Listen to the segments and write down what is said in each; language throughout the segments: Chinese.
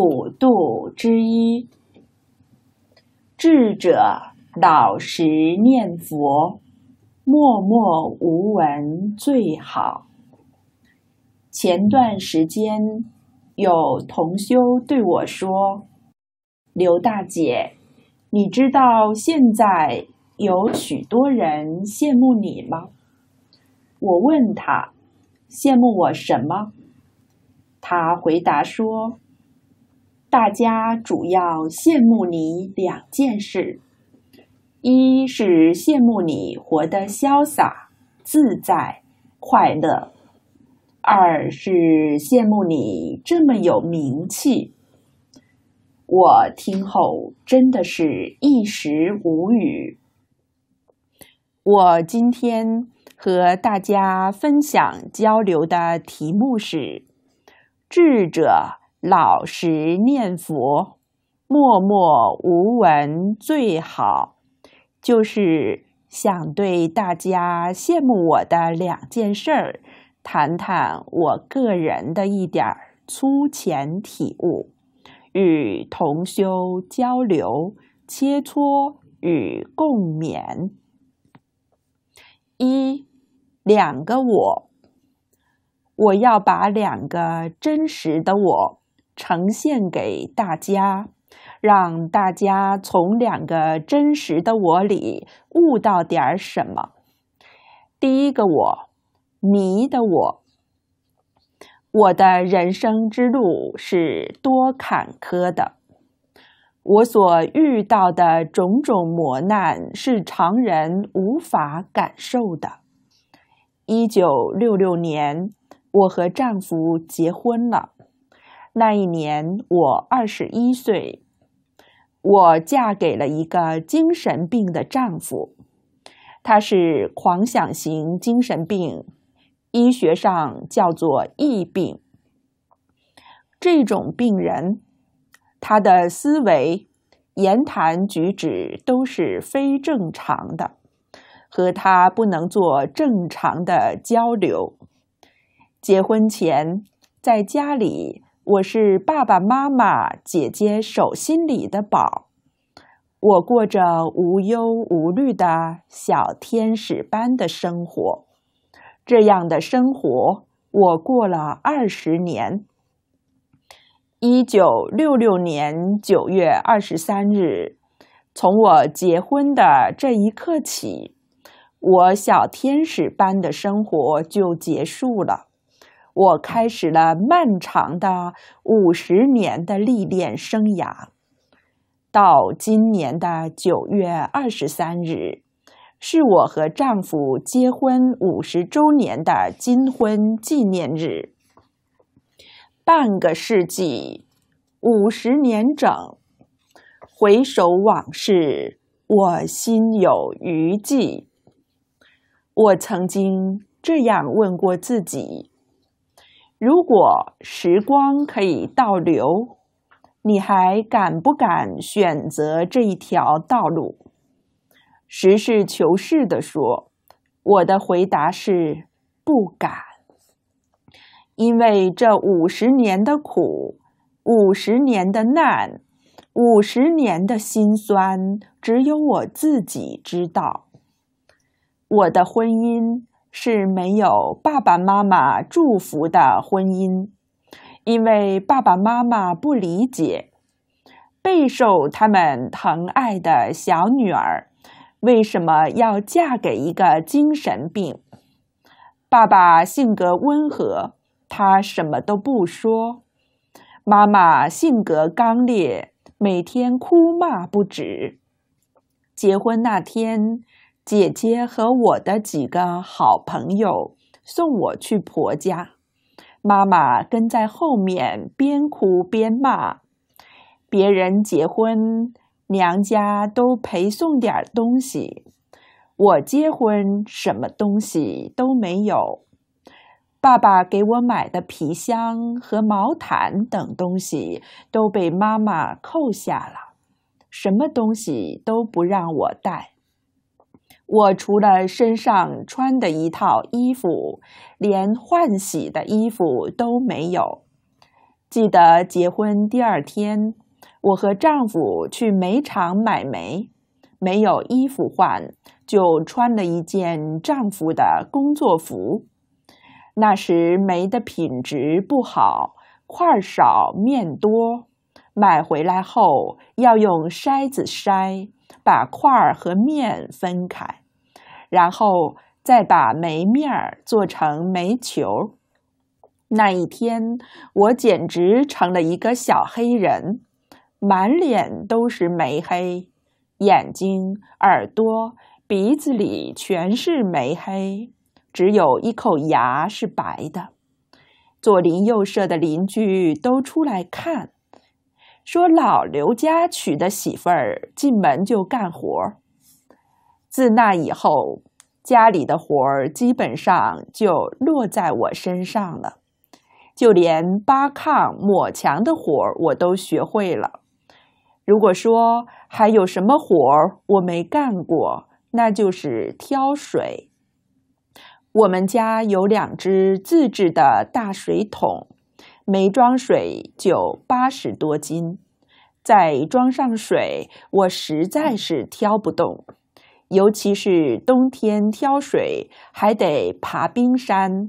五度之一，智者老实念佛，默默无闻最好。前段时间有同修对我说：“刘大姐，你知道现在有许多人羡慕你吗？”我问他：“羡慕我什么？”他回答说。大家主要羡慕你两件事：一是羡慕你活得潇洒、自在、快乐；二是羡慕你这么有名气。我听后真的是一时无语。我今天和大家分享交流的题目是“智者”。老实念佛，默默无闻最好。就是想对大家羡慕我的两件事儿，谈谈我个人的一点儿粗浅体悟，与同修交流切磋与共勉。一两个我，我要把两个真实的我。呈现给大家，让大家从两个真实的我里悟到点什么。第一个我，迷的我，我的人生之路是多坎坷的，我所遇到的种种磨难是常人无法感受的。一九六六年，我和丈夫结婚了。那一年我二十一岁，我嫁给了一个精神病的丈夫，他是狂想型精神病，医学上叫做异病。这种病人，他的思维、言谈举止都是非正常的，和他不能做正常的交流。结婚前在家里。我是爸爸妈妈、姐姐手心里的宝，我过着无忧无虑的小天使般的生活。这样的生活，我过了二十年。一九六六年九月二十三日，从我结婚的这一刻起，我小天使般的生活就结束了。我开始了漫长的五十年的历练生涯，到今年的九月二十三日，是我和丈夫结婚五十周年的金婚纪念日。半个世纪，五十年整，回首往事，我心有余悸。我曾经这样问过自己。如果时光可以倒流，你还敢不敢选择这一条道路？实事求是的说，我的回答是不敢，因为这五十年的苦、五十年的难、五十年的辛酸，只有我自己知道。我的婚姻。是没有爸爸妈妈祝福的婚姻，因为爸爸妈妈不理解备受他们疼爱的小女儿为什么要嫁给一个精神病。爸爸性格温和，他什么都不说；妈妈性格刚烈，每天哭骂不止。结婚那天。姐姐和我的几个好朋友送我去婆家，妈妈跟在后面边哭边骂：“别人结婚娘家都陪送点东西，我结婚什么东西都没有。”爸爸给我买的皮箱和毛毯等东西都被妈妈扣下了，什么东西都不让我带。我除了身上穿的一套衣服，连换洗的衣服都没有。记得结婚第二天，我和丈夫去煤场买煤，没有衣服换，就穿了一件丈夫的工作服。那时煤的品质不好，块少面多，买回来后要用筛子筛。把块儿和面分开，然后再把煤面儿做成煤球。那一天，我简直成了一个小黑人，满脸都是煤黑，眼睛、耳朵、鼻子里全是煤黑，只有一口牙是白的。左邻右舍的邻居都出来看。说老刘家娶的媳妇儿进门就干活儿。自那以后，家里的活儿基本上就落在我身上了，就连扒炕抹墙的活儿我都学会了。如果说还有什么活儿我没干过，那就是挑水。我们家有两只自制的大水桶。没装水就八十多斤，再装上水，我实在是挑不动。尤其是冬天挑水还得爬冰山，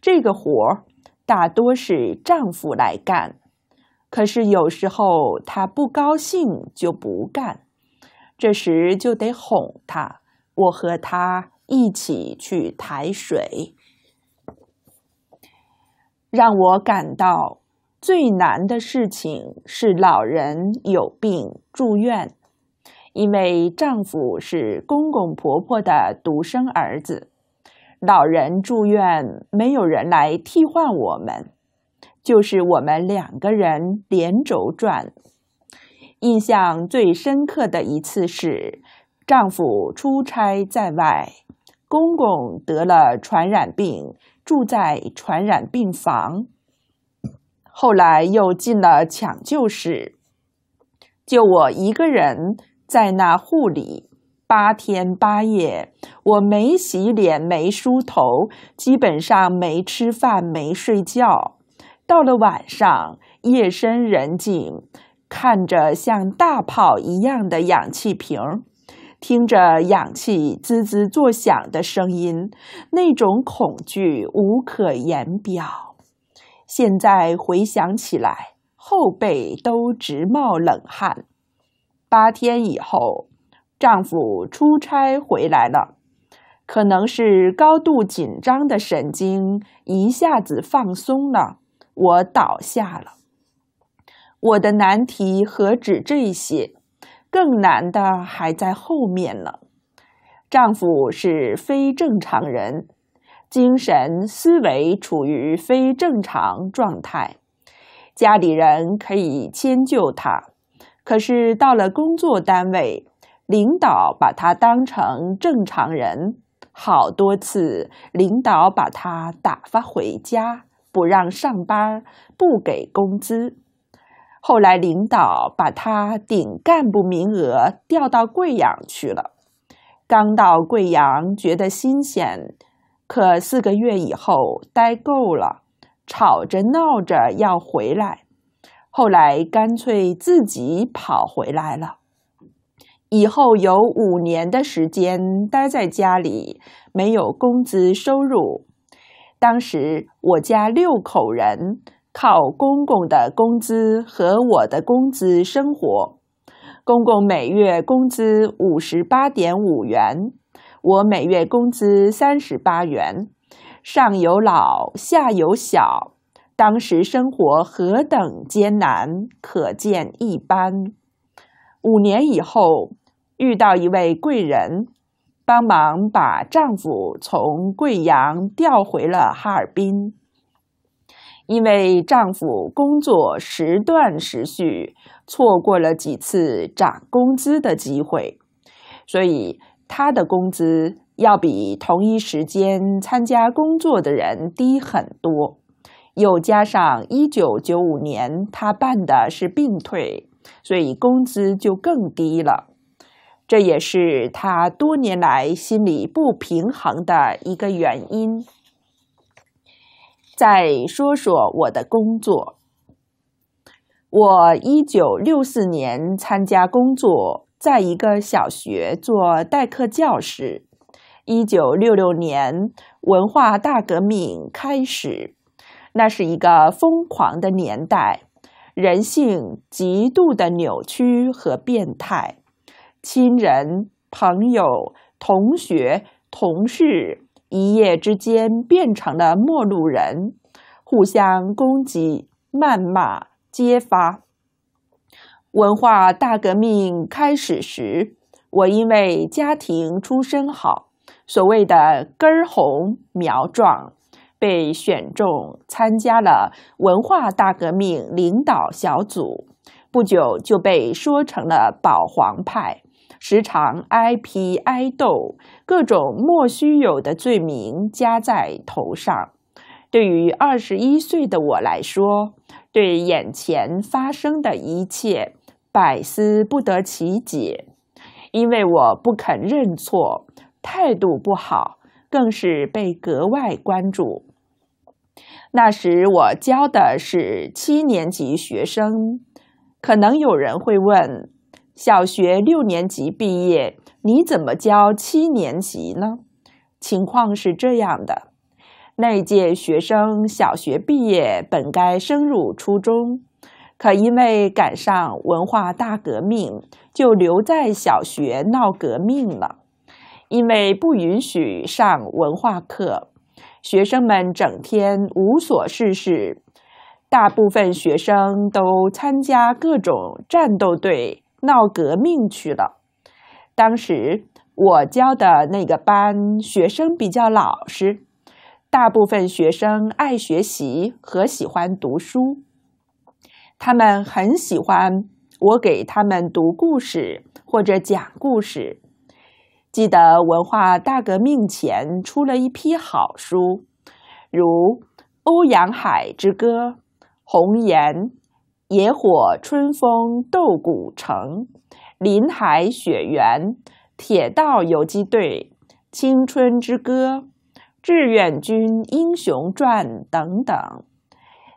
这个活儿大多是丈夫来干。可是有时候他不高兴就不干，这时就得哄他。我和他一起去抬水。让我感到最难的事情是老人有病住院，因为丈夫是公公婆婆的独生儿子，老人住院没有人来替换我们，就是我们两个人连轴转。印象最深刻的一次是丈夫出差在外，公公得了传染病。住在传染病房，后来又进了抢救室，就我一个人在那护理八天八夜，我没洗脸，没梳头，基本上没吃饭，没睡觉。到了晚上，夜深人静，看着像大炮一样的氧气瓶。听着氧气滋滋作响的声音，那种恐惧无可言表。现在回想起来，后背都直冒冷汗。八天以后，丈夫出差回来了，可能是高度紧张的神经一下子放松了，我倒下了。我的难题何止这些。更难的还在后面呢。丈夫是非正常人，精神思维处于非正常状态。家里人可以迁就他，可是到了工作单位，领导把他当成正常人，好多次领导把他打发回家，不让上班，不给工资。后来，领导把他顶干部名额调到贵阳去了。刚到贵阳，觉得新鲜，可四个月以后待够了，吵着闹着要回来。后来干脆自己跑回来了。以后有五年的时间待在家里，没有工资收入。当时我家六口人。靠公公的工资和我的工资生活，公公每月工资五十八点五元，我每月工资三十八元，上有老下有小，当时生活何等艰难，可见一斑。五年以后，遇到一位贵人，帮忙把丈夫从贵阳调回了哈尔滨。因为丈夫工作时断时续，错过了几次涨工资的机会，所以她的工资要比同一时间参加工作的人低很多。又加上一九九五年她办的是病退，所以工资就更低了。这也是她多年来心理不平衡的一个原因。再说说我的工作。我一九六四年参加工作，在一个小学做代课教师。一九六六年，文化大革命开始，那是一个疯狂的年代，人性极度的扭曲和变态，亲人、朋友、同学、同事。一夜之间变成了陌路人，互相攻击、谩骂、揭发。文化大革命开始时，我因为家庭出身好，所谓的根红苗壮，被选中参加了文化大革命领导小组，不久就被说成了保皇派。时常挨批挨斗，各种莫须有的罪名加在头上。对于二十一岁的我来说，对眼前发生的一切百思不得其解。因为我不肯认错，态度不好，更是被格外关注。那时我教的是七年级学生，可能有人会问。小学六年级毕业，你怎么教七年级呢？情况是这样的：那届学生小学毕业本该升入初中，可因为赶上文化大革命，就留在小学闹革命了。因为不允许上文化课，学生们整天无所事事，大部分学生都参加各种战斗队。闹革命去了。当时我教的那个班学生比较老实，大部分学生爱学习和喜欢读书，他们很喜欢我给他们读故事或者讲故事。记得文化大革命前出了一批好书，如《欧阳海之歌》《红岩》。野火、春风斗古城，林海、雪原、铁道游击队、青春之歌、志愿军英雄传等等。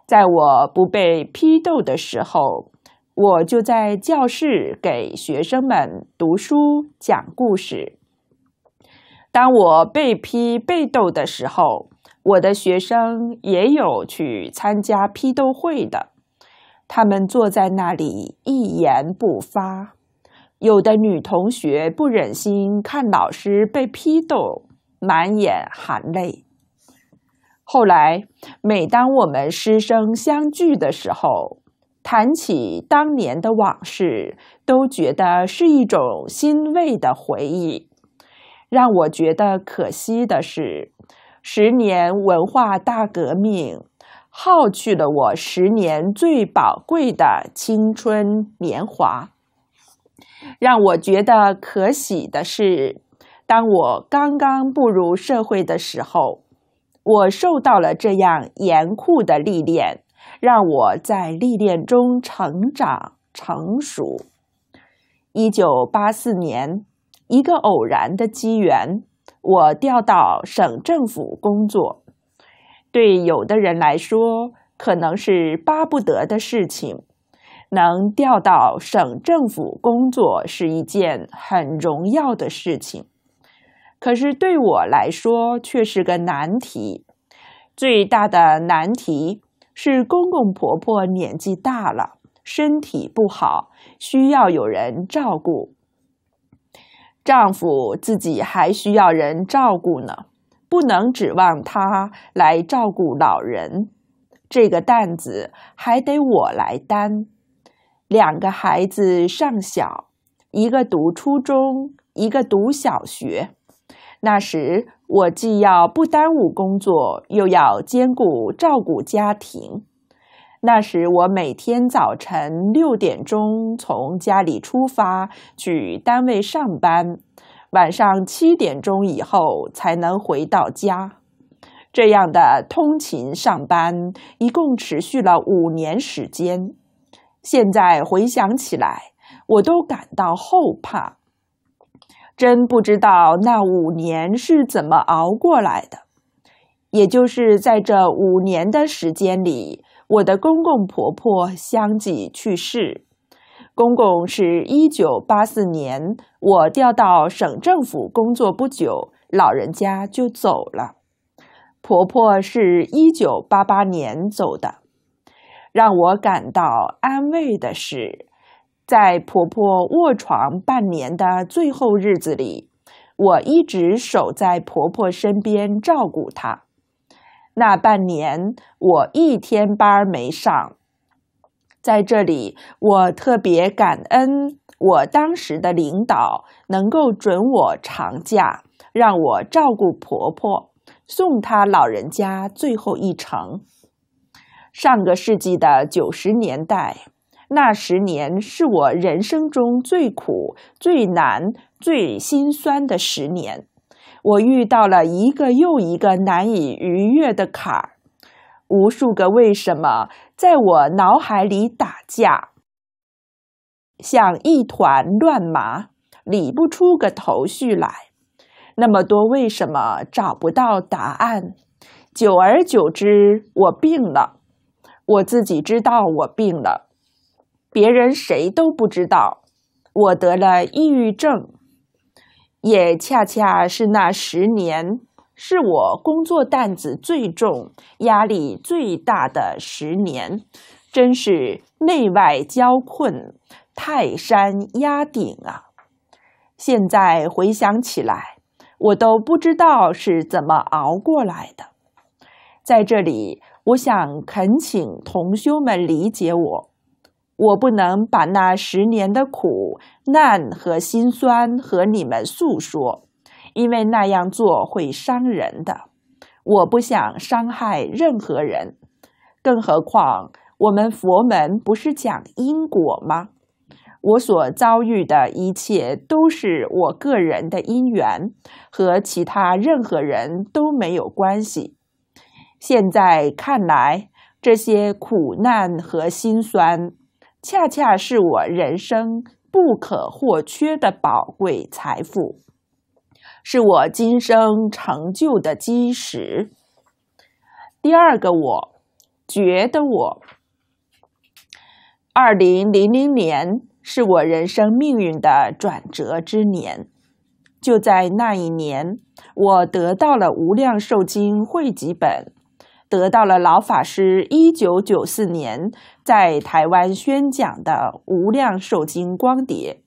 在我不被批斗的时候，我就在教室给学生们读书、讲故事。当我被批被斗的时候，我的学生也有去参加批斗会的。他们坐在那里一言不发，有的女同学不忍心看老师被批斗，满眼含泪。后来，每当我们师生相聚的时候，谈起当年的往事，都觉得是一种欣慰的回忆。让我觉得可惜的是，十年文化大革命。耗去了我十年最宝贵的青春年华。让我觉得可喜的是，当我刚刚步入社会的时候，我受到了这样严酷的历练，让我在历练中成长成熟。一九八四年，一个偶然的机缘，我调到省政府工作。对有的人来说，可能是巴不得的事情，能调到省政府工作是一件很荣耀的事情。可是对我来说，却是个难题。最大的难题是，公公婆婆年纪大了，身体不好，需要有人照顾；丈夫自己还需要人照顾呢。不能指望他来照顾老人，这个担子还得我来担。两个孩子上小，一个读初中，一个读小学。那时我既要不耽误工作，又要兼顾照顾家庭。那时我每天早晨六点钟从家里出发去单位上班。晚上七点钟以后才能回到家，这样的通勤上班一共持续了五年时间。现在回想起来，我都感到后怕，真不知道那五年是怎么熬过来的。也就是在这五年的时间里，我的公公婆婆相继去世。公公是一九八四年，我调到省政府工作不久，老人家就走了。婆婆是一九八八年走的。让我感到安慰的是，在婆婆卧床半年的最后日子里，我一直守在婆婆身边照顾她。那半年，我一天班没上。在这里，我特别感恩我当时的领导能够准我长假，让我照顾婆婆，送她老人家最后一程。上个世纪的九十年代，那十年是我人生中最苦、最难、最心酸的十年，我遇到了一个又一个难以逾越的坎儿。无数个为什么在我脑海里打架，像一团乱麻，理不出个头绪来。那么多为什么找不到答案，久而久之，我病了。我自己知道我病了，别人谁都不知道。我得了抑郁症，也恰恰是那十年。是我工作担子最重、压力最大的十年，真是内外交困、泰山压顶啊！现在回想起来，我都不知道是怎么熬过来的。在这里，我想恳请同修们理解我，我不能把那十年的苦难和心酸和你们诉说。因为那样做会伤人的，我不想伤害任何人。更何况，我们佛门不是讲因果吗？我所遭遇的一切都是我个人的因缘，和其他任何人都没有关系。现在看来，这些苦难和辛酸，恰恰是我人生不可或缺的宝贵财富。是我今生成就的基石。第二个，我觉得我二零零零年是我人生命运的转折之年。就在那一年，我得到了《无量寿经》汇集本，得到了老法师一九九四年在台湾宣讲的《无量寿经》光碟。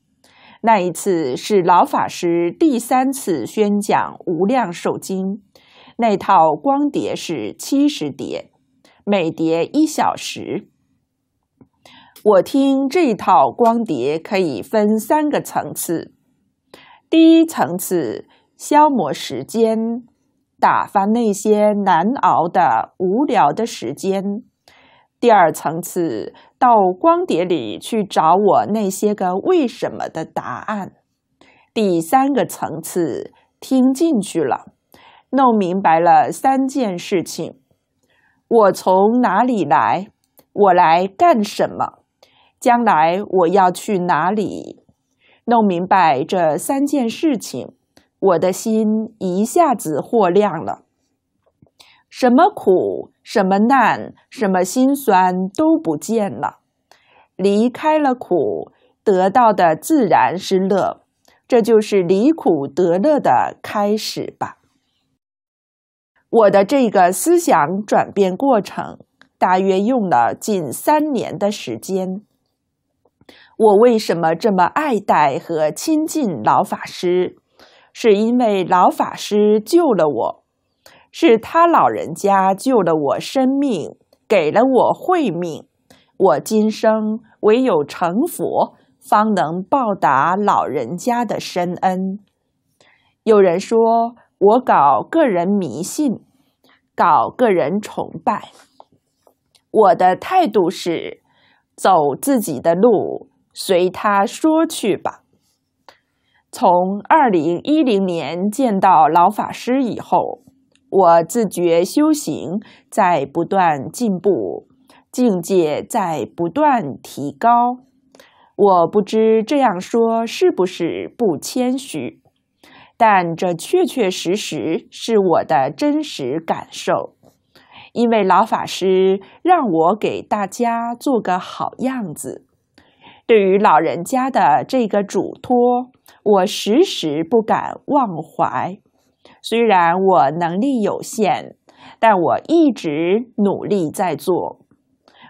那一次是老法师第三次宣讲《无量寿经》，那套光碟是七十碟，每碟一小时。我听这套光碟可以分三个层次：第一层次，消磨时间，打发那些难熬的无聊的时间。第二层次到光碟里去找我那些个为什么的答案。第三个层次听进去了，弄明白了三件事情：我从哪里来，我来干什么，将来我要去哪里。弄明白这三件事情，我的心一下子豁亮了。什么苦，什么难，什么心酸都不见了。离开了苦，得到的自然是乐。这就是离苦得乐的开始吧。我的这个思想转变过程，大约用了近三年的时间。我为什么这么爱戴和亲近老法师？是因为老法师救了我。是他老人家救了我生命，给了我慧命，我今生唯有成佛，方能报答老人家的深恩。有人说我搞个人迷信，搞个人崇拜，我的态度是走自己的路，随他说去吧。从二零一零年见到老法师以后。我自觉修行，在不断进步，境界在不断提高。我不知这样说是不是不谦虚，但这确确实实是我的真实感受。因为老法师让我给大家做个好样子，对于老人家的这个嘱托，我时时不敢忘怀。虽然我能力有限，但我一直努力在做。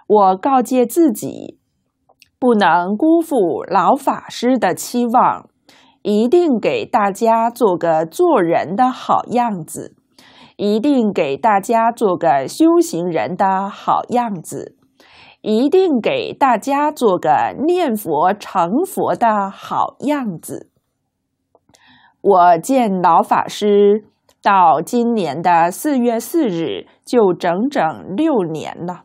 我告诫自己，不能辜负老法师的期望，一定给大家做个做人的好样子，一定给大家做个修行人的好样子，一定给大家做个念佛成佛的好样子。我见老法师到今年的四月四日，就整整六年了。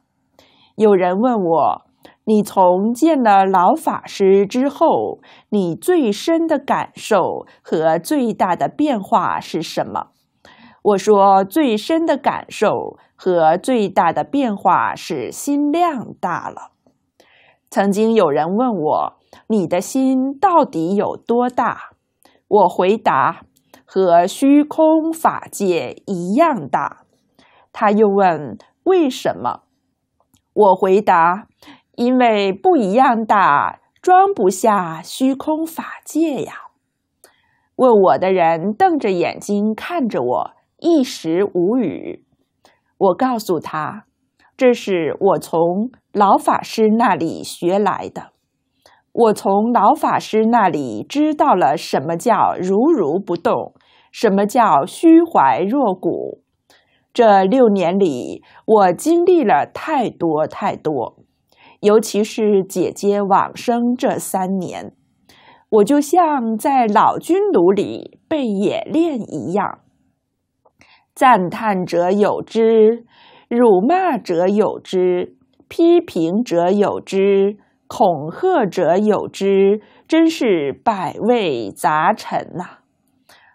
有人问我：“你从见了老法师之后，你最深的感受和最大的变化是什么？”我说：“最深的感受和最大的变化是心量大了。”曾经有人问我：“你的心到底有多大？”我回答：“和虚空法界一样大。”他又问：“为什么？”我回答：“因为不一样大，装不下虚空法界呀。”问我的人瞪着眼睛看着我，一时无语。我告诉他：“这是我从老法师那里学来的。”我从老法师那里知道了什么叫如如不动，什么叫虚怀若谷。这六年里，我经历了太多太多，尤其是姐姐往生这三年，我就像在老君炉里被冶炼一样。赞叹者有之，辱骂者有之，批评者有之。恐吓者有之，真是百味杂陈呐。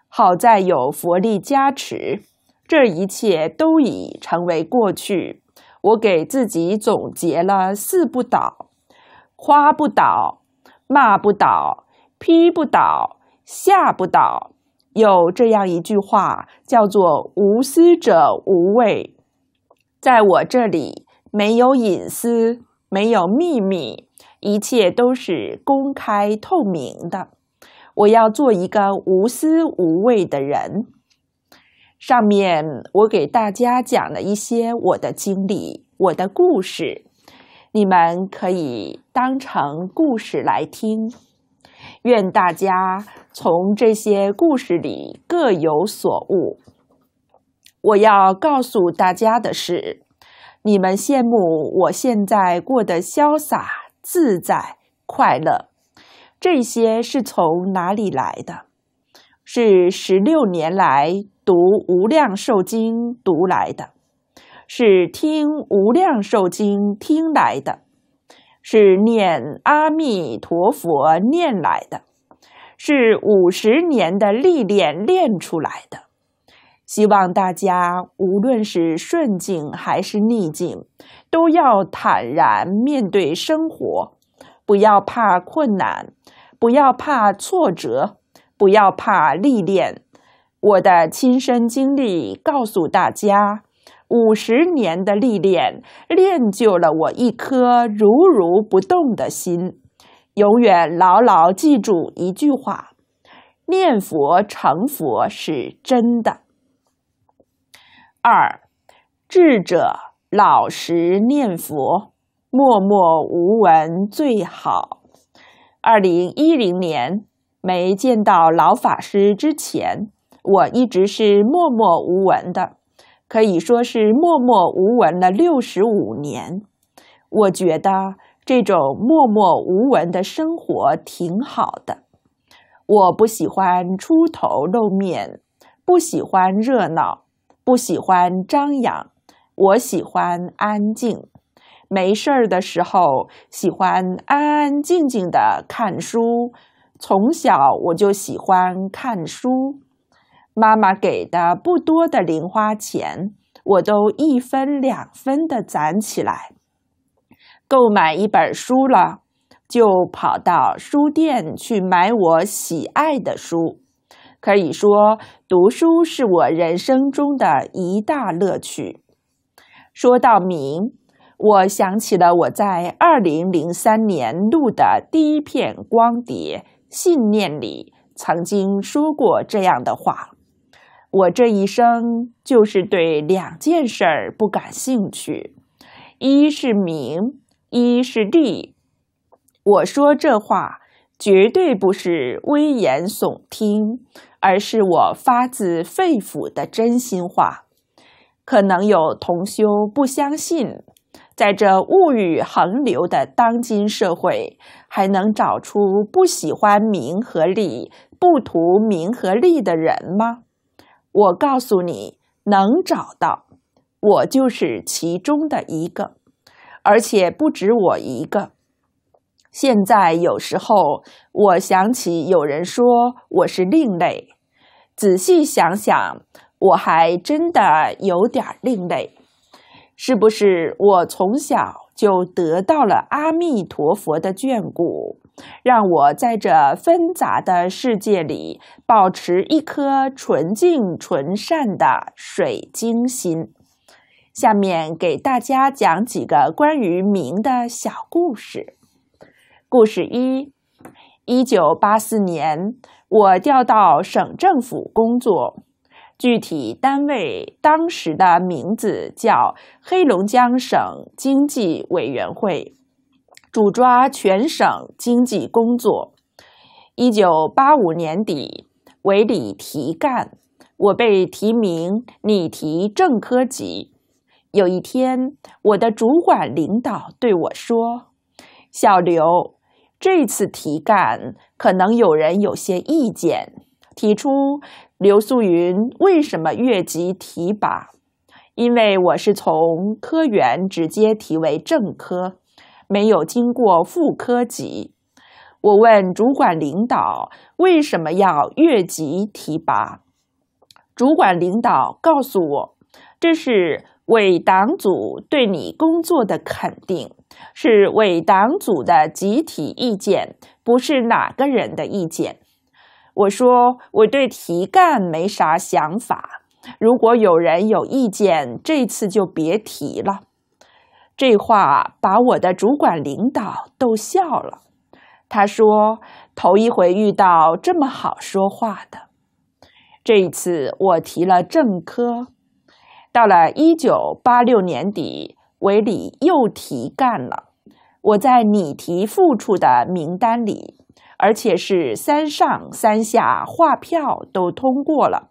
好在有佛力加持，这一切都已成为过去。我给自己总结了四不倒：花不倒，骂不倒，批不倒，吓不倒。有这样一句话，叫做“无私者无畏”。在我这里，没有隐私，没有秘密。一切都是公开透明的。我要做一个无私无畏的人。上面我给大家讲了一些我的经历，我的故事，你们可以当成故事来听。愿大家从这些故事里各有所悟。我要告诉大家的是，你们羡慕我现在过得潇洒。自在快乐，这些是从哪里来的？是十六年来读《无量寿经》读来的，是听《无量寿经》听来的，是念阿弥陀佛念来的，是五十年的历练练出来的。希望大家无论是顺境还是逆境。都要坦然面对生活，不要怕困难，不要怕挫折，不要怕历练。我的亲身经历告诉大家，五十年的历练，练就了我一颗如如不动的心。永远牢牢记住一句话：念佛成佛是真的。二，智者。老实念佛，默默无闻最好。二零一零年没见到老法师之前，我一直是默默无闻的，可以说是默默无闻了六十五年。我觉得这种默默无闻的生活挺好的。我不喜欢出头露面，不喜欢热闹，不喜欢张扬。我喜欢安静，没事儿的时候喜欢安安静静的看书。从小我就喜欢看书，妈妈给的不多的零花钱，我都一分两分的攒起来，购买一本书了，就跑到书店去买我喜爱的书。可以说，读书是我人生中的一大乐趣。说到名，我想起了我在二零零三年录的第一片光碟《信念》里曾经说过这样的话：“我这一生就是对两件事儿不感兴趣，一是名，一是利。”我说这话绝对不是危言耸听，而是我发自肺腑的真心话。可能有同修不相信，在这物欲横流的当今社会，还能找出不喜欢名和利、不图名和利的人吗？我告诉你，能找到，我就是其中的一个，而且不止我一个。现在有时候我想起有人说我是另类，仔细想想。我还真的有点另类，是不是？我从小就得到了阿弥陀佛的眷顾，让我在这纷杂的世界里保持一颗纯净、纯善的水晶心。下面给大家讲几个关于明的小故事。故事一：一九八四年，我调到省政府工作。具体单位当时的名字叫黑龙江省经济委员会，主抓全省经济工作。一九八五年底，委里提干，我被提名拟提正科级。有一天，我的主管领导对我说：“小刘，这次提干可能有人有些意见，提出。”刘素云为什么越级提拔？因为我是从科员直接提为正科，没有经过副科级。我问主管领导为什么要越级提拔，主管领导告诉我，这是委党组对你工作的肯定，是委党组的集体意见，不是哪个人的意见。我说我对提干没啥想法，如果有人有意见，这次就别提了。这话把我的主管领导逗笑了。他说：“头一回遇到这么好说话的。”这一次我提了正科。到了一九八六年底，韦里又提干了。我在拟提副处的名单里。而且是三上三下画票都通过了，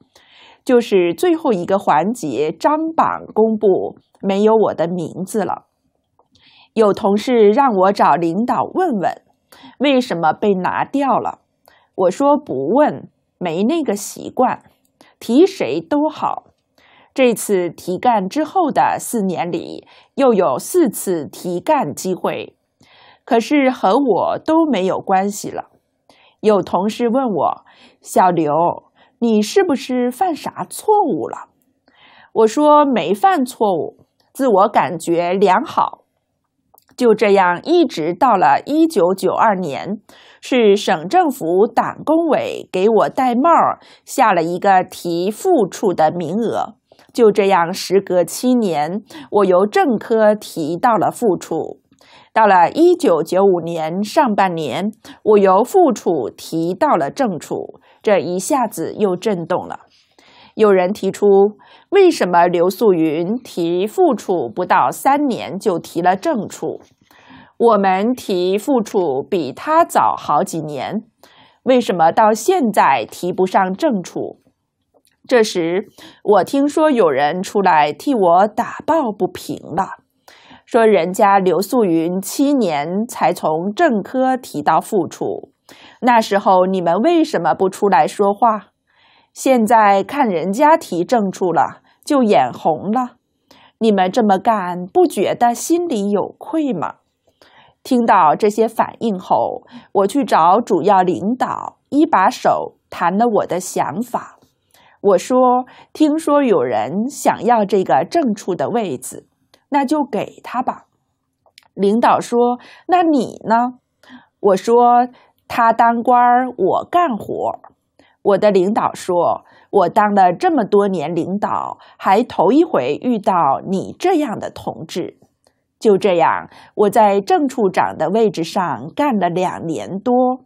就是最后一个环节张榜公布没有我的名字了。有同事让我找领导问问为什么被拿掉了，我说不问，没那个习惯。提谁都好，这次提干之后的四年里又有四次提干机会，可是和我都没有关系了。有同事问我：“小刘，你是不是犯啥错误了？”我说：“没犯错误，自我感觉良好。”就这样，一直到了一九九二年，是省政府党工委给我戴帽儿，下了一个提副处的名额。就这样，时隔七年，我由正科提到了副处。到了一九九五年上半年，我由副处提到了正处，这一下子又震动了。有人提出，为什么刘素云提副处不到三年就提了正处，我们提副处比他早好几年，为什么到现在提不上正处？这时，我听说有人出来替我打抱不平了。说人家刘素云七年才从正科提到副处，那时候你们为什么不出来说话？现在看人家提正处了，就眼红了，你们这么干不觉得心里有愧吗？听到这些反应后，我去找主要领导、一把手谈了我的想法。我说，听说有人想要这个正处的位子。那就给他吧，领导说：“那你呢？”我说：“他当官儿，我干活。”我的领导说：“我当了这么多年领导，还头一回遇到你这样的同志。”就这样，我在正处长的位置上干了两年多，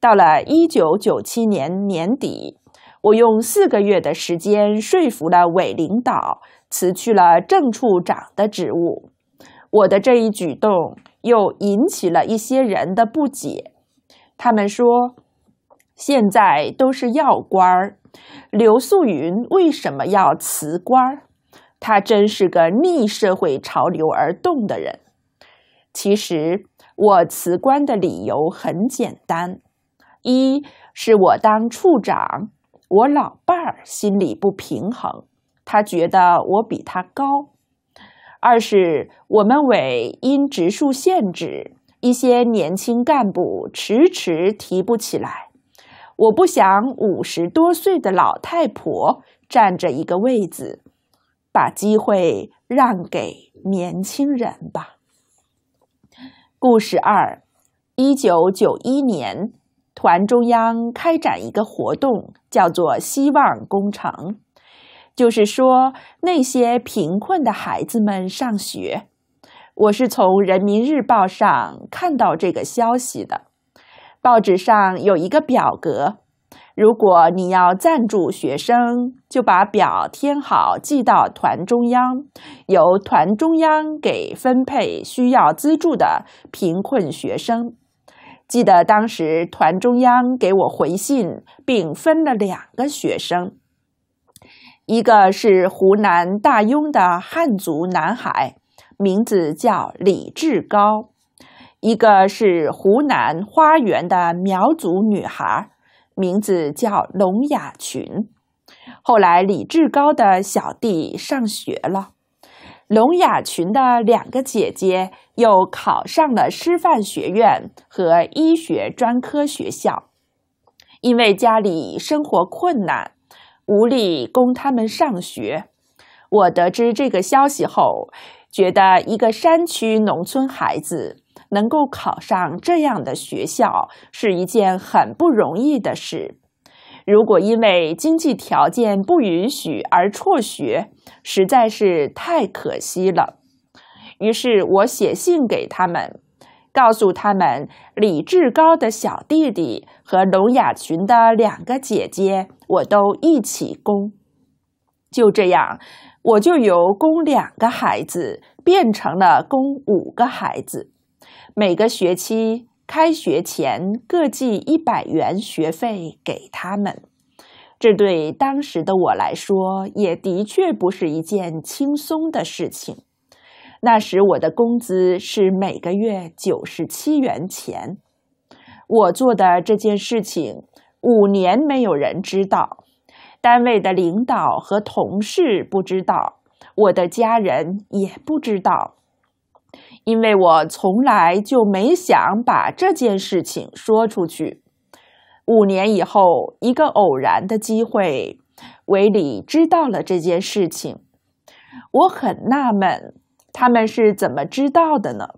到了一九九七年年底，我用四个月的时间说服了委领导。辞去了郑处长的职务，我的这一举动又引起了一些人的不解。他们说：“现在都是要官儿，刘素云为什么要辞官儿？他真是个逆社会潮流而动的人。”其实，我辞官的理由很简单：一是我当处长，我老伴儿心里不平衡。他觉得我比他高。二是我们委因职数限制，一些年轻干部迟迟提不起来。我不想五十多岁的老太婆占着一个位子，把机会让给年轻人吧。故事二，一九九一年，团中央开展一个活动，叫做“希望工程”。就是说，那些贫困的孩子们上学，我是从《人民日报》上看到这个消息的。报纸上有一个表格，如果你要赞助学生，就把表填好寄到团中央，由团中央给分配需要资助的贫困学生。记得当时团中央给我回信，并分了两个学生。一个是湖南大庸的汉族男孩，名字叫李志高；一个是湖南花园的苗族女孩，名字叫龙雅群。后来，李志高的小弟上学了，龙雅群的两个姐姐又考上了师范学院和医学专科学校。因为家里生活困难。无力供他们上学。我得知这个消息后，觉得一个山区农村孩子能够考上这样的学校是一件很不容易的事。如果因为经济条件不允许而辍学，实在是太可惜了。于是我写信给他们。告诉他们，李志高的小弟弟和聋哑群的两个姐姐，我都一起供。就这样，我就由供两个孩子变成了供五个孩子。每个学期开学前，各寄一百元学费给他们。这对当时的我来说，也的确不是一件轻松的事情。那时我的工资是每个月九十七元钱，我做的这件事情五年没有人知道，单位的领导和同事不知道，我的家人也不知道，因为我从来就没想把这件事情说出去。五年以后，一个偶然的机会，维里知道了这件事情，我很纳闷。他们是怎么知道的呢？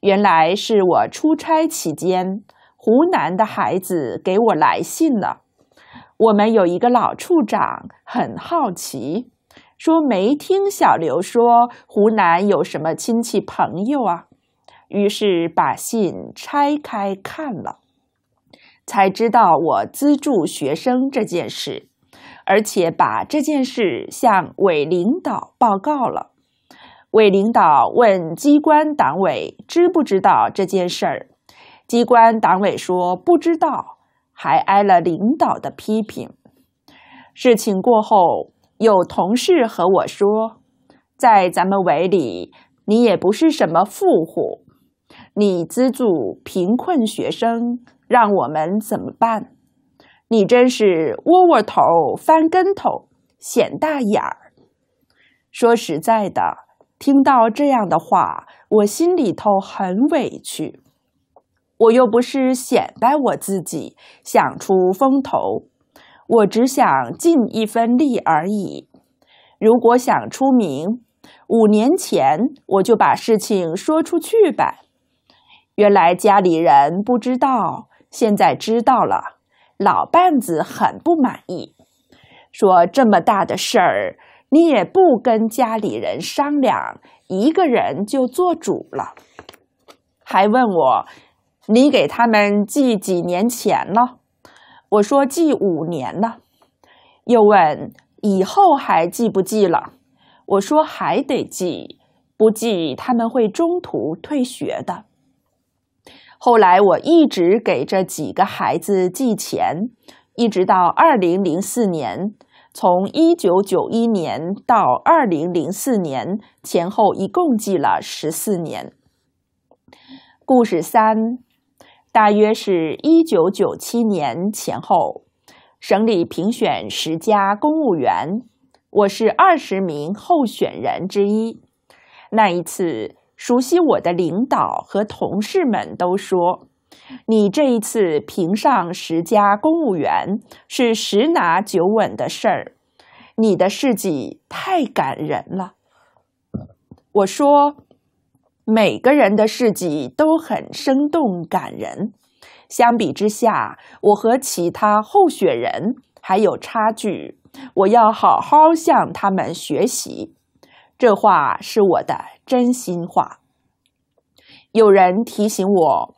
原来是我出差期间，湖南的孩子给我来信了。我们有一个老处长很好奇，说没听小刘说湖南有什么亲戚朋友啊？于是把信拆开看了，才知道我资助学生这件事，而且把这件事向委领导报告了。委领导问机关党委知不知道这件事儿，机关党委说不知道，还挨了领导的批评。事情过后，有同事和我说：“在咱们委里，你也不是什么富户，你资助贫困学生，让我们怎么办？你真是窝窝头翻跟头，显大眼儿。”说实在的。听到这样的话，我心里头很委屈。我又不是显摆我自己，想出风头，我只想尽一份力而已。如果想出名，五年前我就把事情说出去吧。原来家里人不知道，现在知道了，老伴子很不满意，说这么大的事儿。你也不跟家里人商量，一个人就做主了，还问我你给他们寄几年钱呢？我说寄五年呢。又问以后还寄不寄了？我说还得寄，不寄他们会中途退学的。后来我一直给这几个孩子寄钱，一直到二零零四年。从一九九一年到二零零四年前后，一共记了十四年。故事三，大约是一九九七年前后，省里评选十佳公务员，我是二十名候选人之一。那一次，熟悉我的领导和同事们都说。你这一次评上十佳公务员是十拿九稳的事儿，你的事迹太感人了。我说，每个人的事迹都很生动感人，相比之下，我和其他候选人还有差距，我要好好向他们学习。这话是我的真心话。有人提醒我。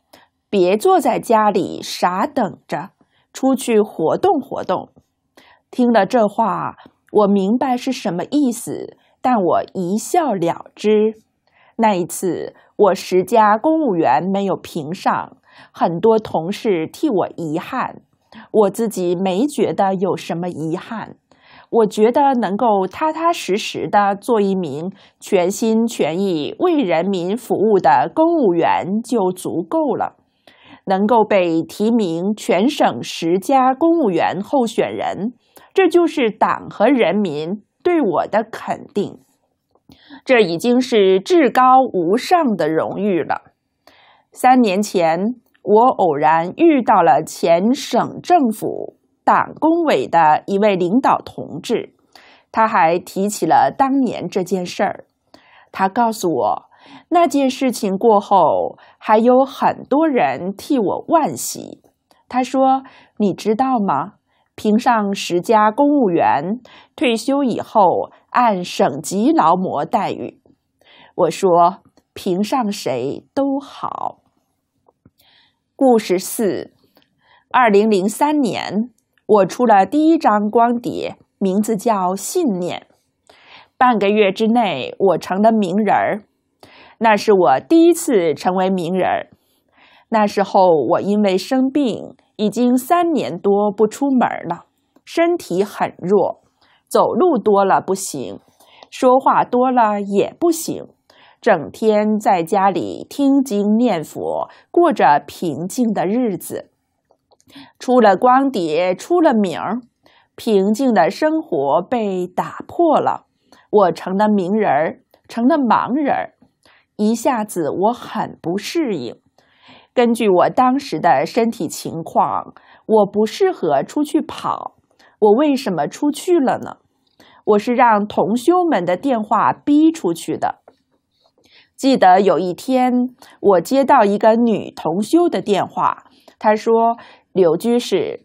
别坐在家里傻等着，出去活动活动。听了这话，我明白是什么意思，但我一笑了之。那一次，我十佳公务员没有评上，很多同事替我遗憾，我自己没觉得有什么遗憾。我觉得能够踏踏实实的做一名全心全意为人民服务的公务员就足够了。能够被提名全省十佳公务员候选人，这就是党和人民对我的肯定，这已经是至高无上的荣誉了。三年前，我偶然遇到了前省政府党工委的一位领导同志，他还提起了当年这件事儿。他告诉我。那件事情过后，还有很多人替我万喜。他说：“你知道吗？评上十家公务员退休以后，按省级劳模待遇。”我说：“评上谁都好。”故事四：二零零三年，我出了第一张光碟，名字叫《信念》。半个月之内，我成了名人儿。那是我第一次成为名人那时候我因为生病，已经三年多不出门了，身体很弱，走路多了不行，说话多了也不行，整天在家里听经念佛，过着平静的日子。出了光碟，出了名儿，平静的生活被打破了。我成了名人儿，成了盲人儿。一下子我很不适应。根据我当时的身体情况，我不适合出去跑。我为什么出去了呢？我是让同修们的电话逼出去的。记得有一天，我接到一个女同修的电话，她说：“柳居士，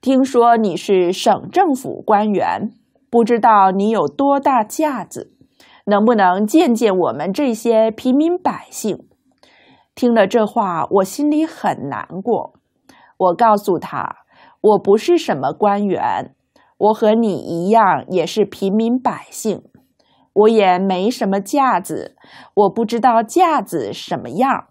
听说你是省政府官员，不知道你有多大架子。”能不能见见我们这些平民百姓？听了这话，我心里很难过。我告诉他，我不是什么官员，我和你一样也是平民百姓，我也没什么架子，我不知道架子什么样。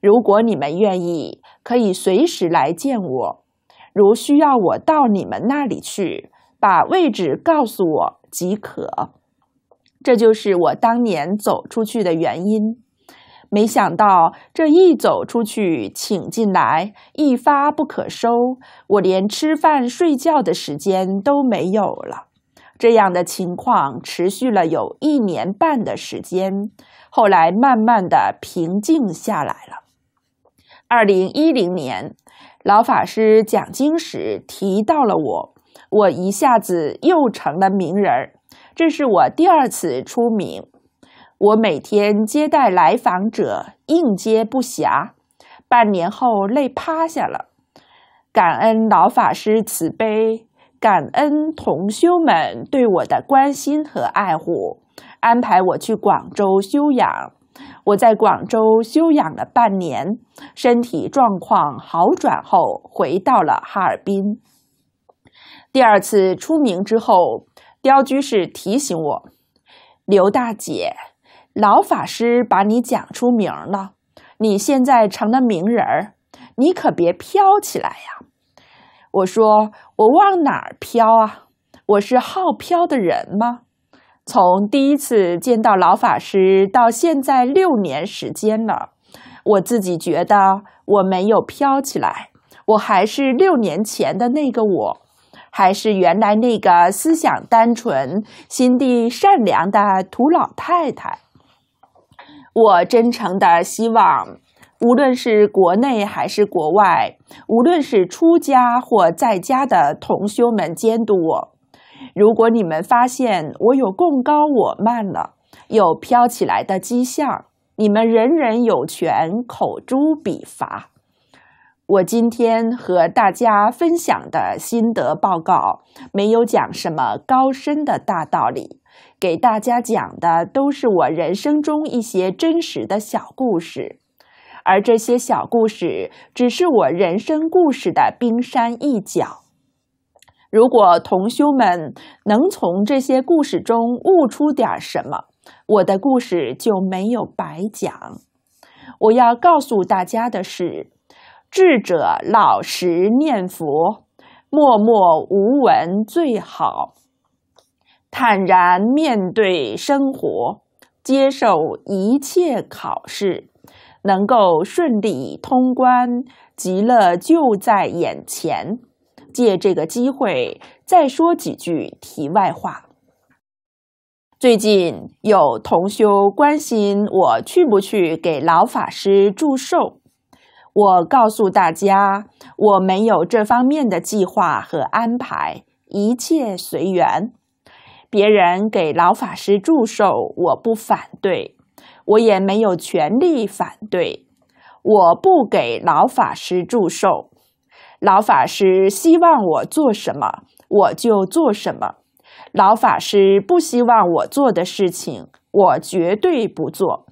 如果你们愿意，可以随时来见我。如需要我到你们那里去，把位置告诉我即可。这就是我当年走出去的原因，没想到这一走出去，请进来，一发不可收，我连吃饭睡觉的时间都没有了。这样的情况持续了有一年半的时间，后来慢慢的平静下来了。二零一零年，老法师讲经时提到了我，我一下子又成了名人儿。这是我第二次出名，我每天接待来访者，应接不暇。半年后累趴下了，感恩老法师慈悲，感恩同修们对我的关心和爱护，安排我去广州休养。我在广州休养了半年，身体状况好转后，回到了哈尔滨。第二次出名之后。刁居士提醒我：“刘大姐，老法师把你讲出名了，你现在成了名人儿，你可别飘起来呀。”我说：“我往哪儿飘啊？我是好飘的人吗？从第一次见到老法师到现在六年时间了，我自己觉得我没有飘起来，我还是六年前的那个我。”还是原来那个思想单纯、心地善良的土老太太。我真诚的希望，无论是国内还是国外，无论是出家或在家的同修们监督我。如果你们发现我有共高我慢了，有飘起来的迹象，你们人人有权口诛笔伐。我今天和大家分享的心得报告，没有讲什么高深的大道理，给大家讲的都是我人生中一些真实的小故事，而这些小故事只是我人生故事的冰山一角。如果同修们能从这些故事中悟出点什么，我的故事就没有白讲。我要告诉大家的是。智者老实念佛，默默无闻最好。坦然面对生活，接受一切考试，能够顺利通关，极乐就在眼前。借这个机会，再说几句题外话。最近有同修关心我去不去给老法师祝寿。我告诉大家，我没有这方面的计划和安排，一切随缘。别人给老法师祝寿，我不反对，我也没有权利反对。我不给老法师祝寿，老法师希望我做什么，我就做什么；老法师不希望我做的事情，我绝对不做。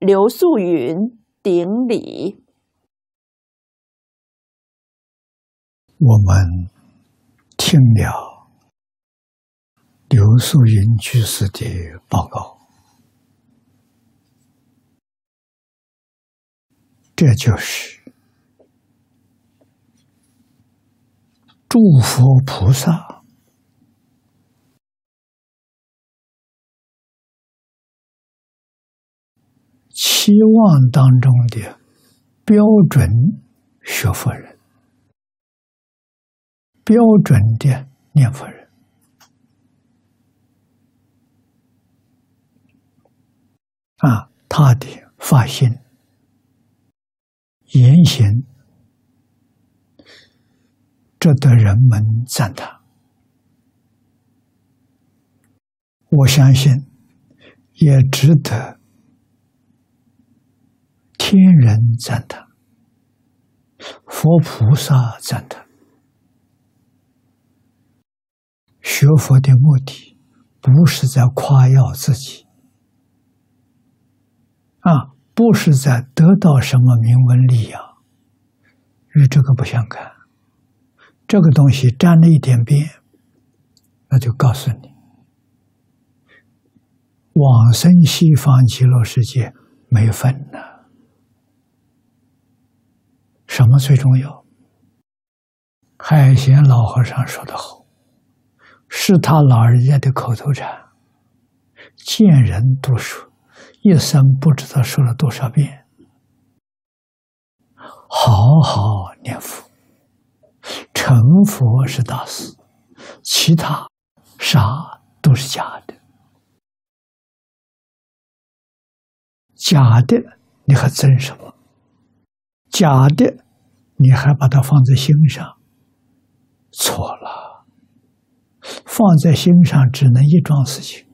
刘素云顶礼。我们听了刘素云居士的报告，这就是诸佛菩萨期望当中的标准学佛人。标准的念佛人啊，他的发心、言行值得人们赞叹。我相信，也值得天人赞叹、佛菩萨赞叹。学佛的目的，不是在夸耀自己，啊，不是在得到什么名闻利养，与这个不相干。这个东西沾了一点边，那就告诉你，往生西方极乐世界没分呐。什么最重要？海贤老和尚说的好。是他老人家的口头禅：“见人读书，一生不知道说了多少遍。好好念佛，成佛是大事，其他啥都是假的。假的你还争什么？假的你还把它放在心上？错了。”放在心上，只能一桩事情：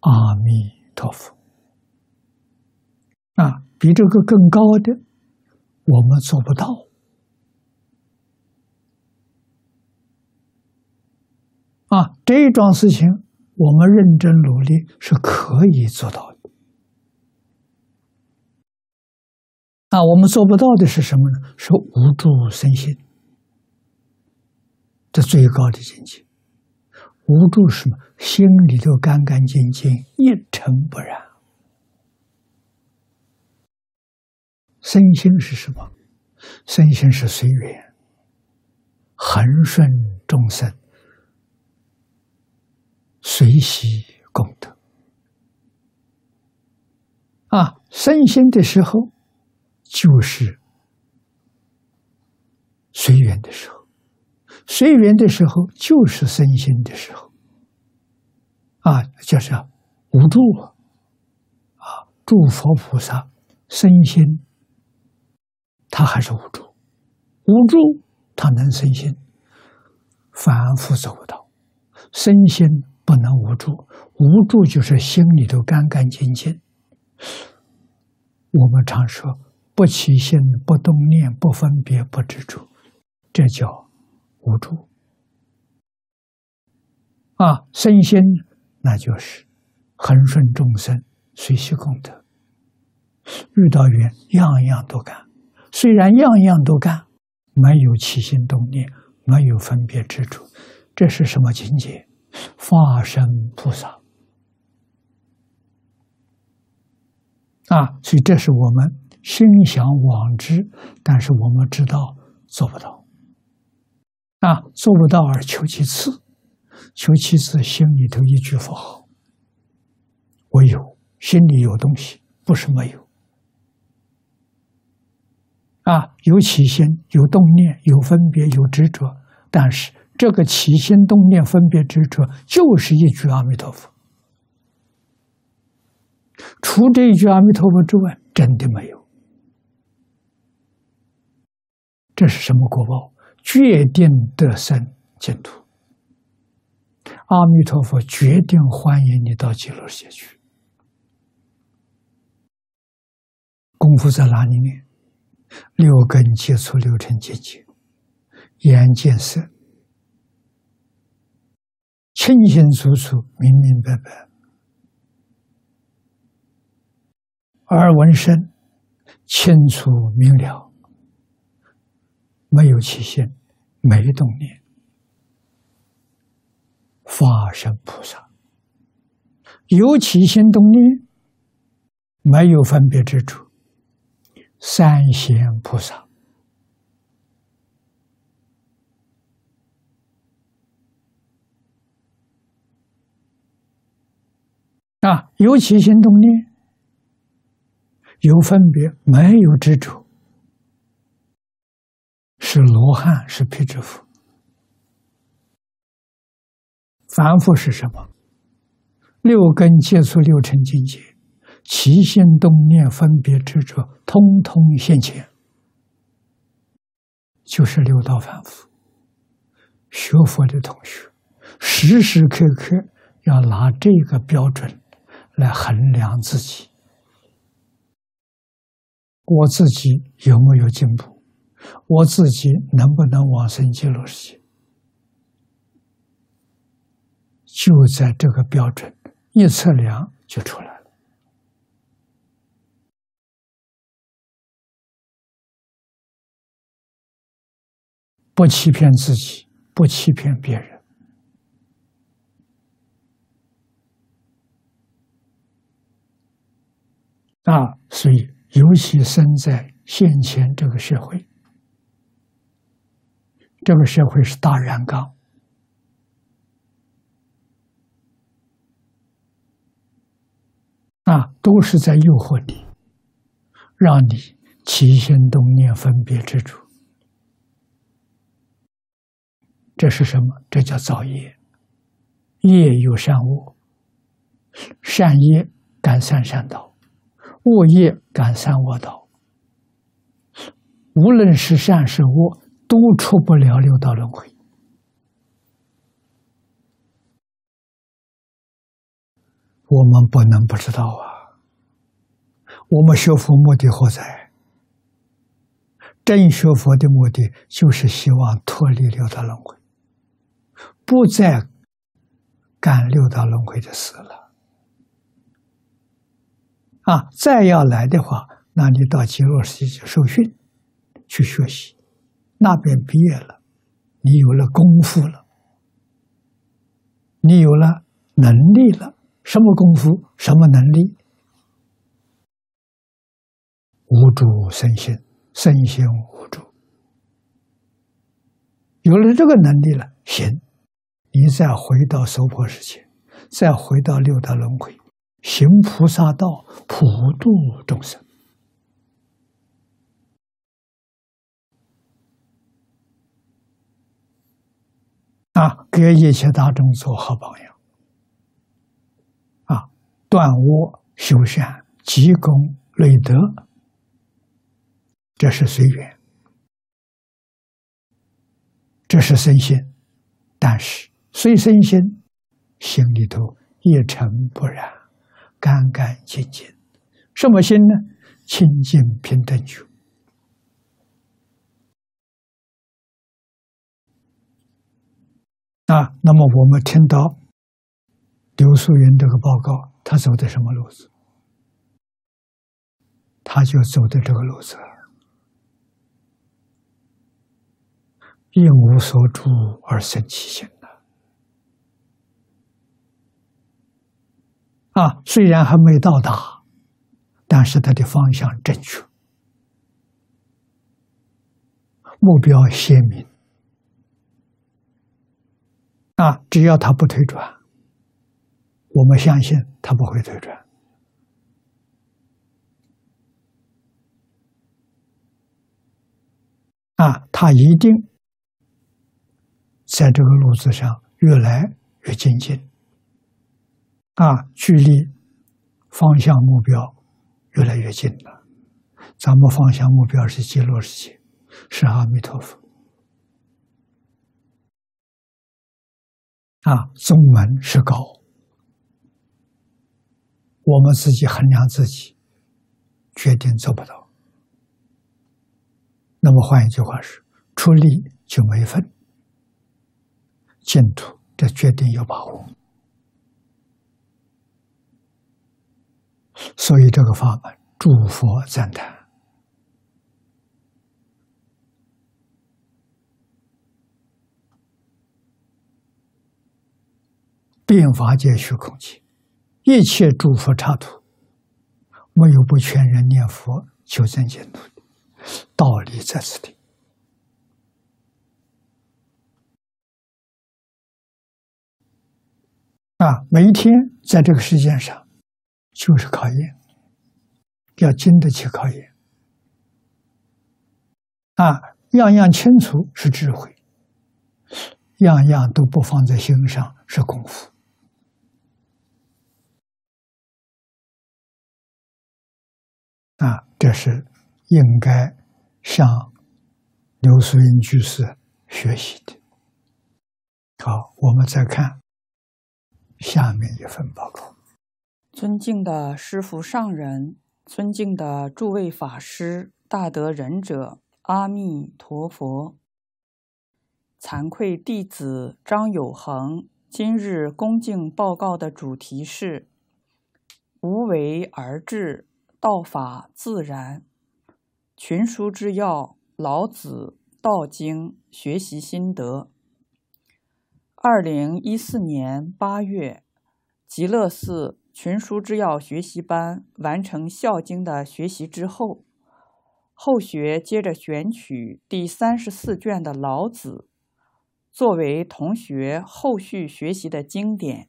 阿弥陀佛。啊，比这个更高的，我们做不到。啊，这一桩事情，我们认真努力是可以做到的。啊，我们做不到的是什么呢？是无助身心。这最高的境界，无助什么？心里头干干净净，一尘不染。身心是什么？身心是随缘，恒顺众生，随喜功德。啊，身心的时候，就是随缘的时候。随缘的时候就是身心的时候，啊，就是无助，啊，诸佛菩萨身心，他还是无助，无助他能生心，反复做不到，身心不能无助，无助就是心里头干干净净，我们常说不起心、不动念、不分别、不执着，这叫。无助啊，身心那就是恒顺众生，随喜功德。遇到缘，样样都干。虽然样样都干，没有起心动念，没有分别之处，这是什么境界？化身菩萨啊！所以这是我们心想往之，但是我们知道做不到。啊，做不到而求其次，求其次心里头一句佛号，我有心里有东西，不是没有，啊，有起心、有动念、有分别、有执着，但是这个起心动念、分别执着，就是一句阿弥陀佛。除这一句阿弥陀佛之外，真的没有。这是什么果报？决定得生净土，阿弥陀佛决定欢迎你到极乐世界去。功夫在哪里呢？六根接触六尘境界，眼见色，清清楚楚、明明白白；耳闻声，清楚明了。没有起心，没动念，法身菩萨；有起心动念，没有分别之处，三贤菩萨；啊，有起心动念，有分别，没有执着。是罗汉，是辟支佛。凡夫是什么？六根接触六尘境界，起心动念、分别执着，通通现前，就是六道凡夫。学佛的同学，时时刻刻要拿这个标准来衡量自己，我自己有没有进步？我自己能不能往生极乐世界，就在这个标准一测量就出来了。不欺骗自己，不欺骗别人。啊，所以尤其生在现前这个社会。这个社会是大染缸啊，都是在诱惑你，让你起心动念、分别之处。这是什么？这叫造业。业有善恶，善业感善善道，恶业感善恶道。无论是善是恶。都出不了六道轮回，我们不能不知道啊！我们学佛目的何在？真学佛的目的就是希望脱离六道轮回，不再干六道轮回的事了。啊，再要来的话，那你到极乐世界受训去学习。那便毕业了，你有了功夫了，你有了能力了，什么功夫，什么能力？无助身心，身心无助。有了这个能力了，行，你再回到娑婆世界，再回到六道轮回，行菩萨道，普度众生。啊，给一切大众做好榜样。啊，断恶修善，积功累德，这是随缘，这是身心。但是随身心，心里头一尘不染，干干净净。什么心呢？清净平等觉。啊，那么我们听到刘素云这个报告，他走的什么路子？他就走的这个路子，应无所住而生其心了。啊，虽然还没到达，但是他的方向正确，目标鲜明。啊！只要他不退转，我们相信他不会退转。啊，他一定在这个路子上越来越精进。啊，距离方向目标越来越近了。咱们方向目标是极乐世界，是阿弥陀佛。啊，中门是高，我们自己衡量自己，决定做不到。那么换一句话是，出力就没份，净土这决定有把握。所以这个法门，诸佛赞叹。变法界虚空界，一切诸佛刹土，没有不劝人念佛求真净土的，道理在此地。啊，每一天在这个世界上，就是考验，要经得起考验。啊，样样清楚是智慧，样样都不放在心上是功夫。啊，这是应该向刘素云居士学习的。好，我们再看下面一份报告。尊敬的师父上人，尊敬的诸位法师，大德仁者阿弥陀佛。惭愧弟子张有恒，今日恭敬报告的主题是无为而治。道法自然，群书之要，《老子》《道经》学习心得。二零一四年八月，极乐寺群书之要学习班完成《孝经》的学习之后，后学接着选取第三十四卷的《老子》作为同学后续学习的经典。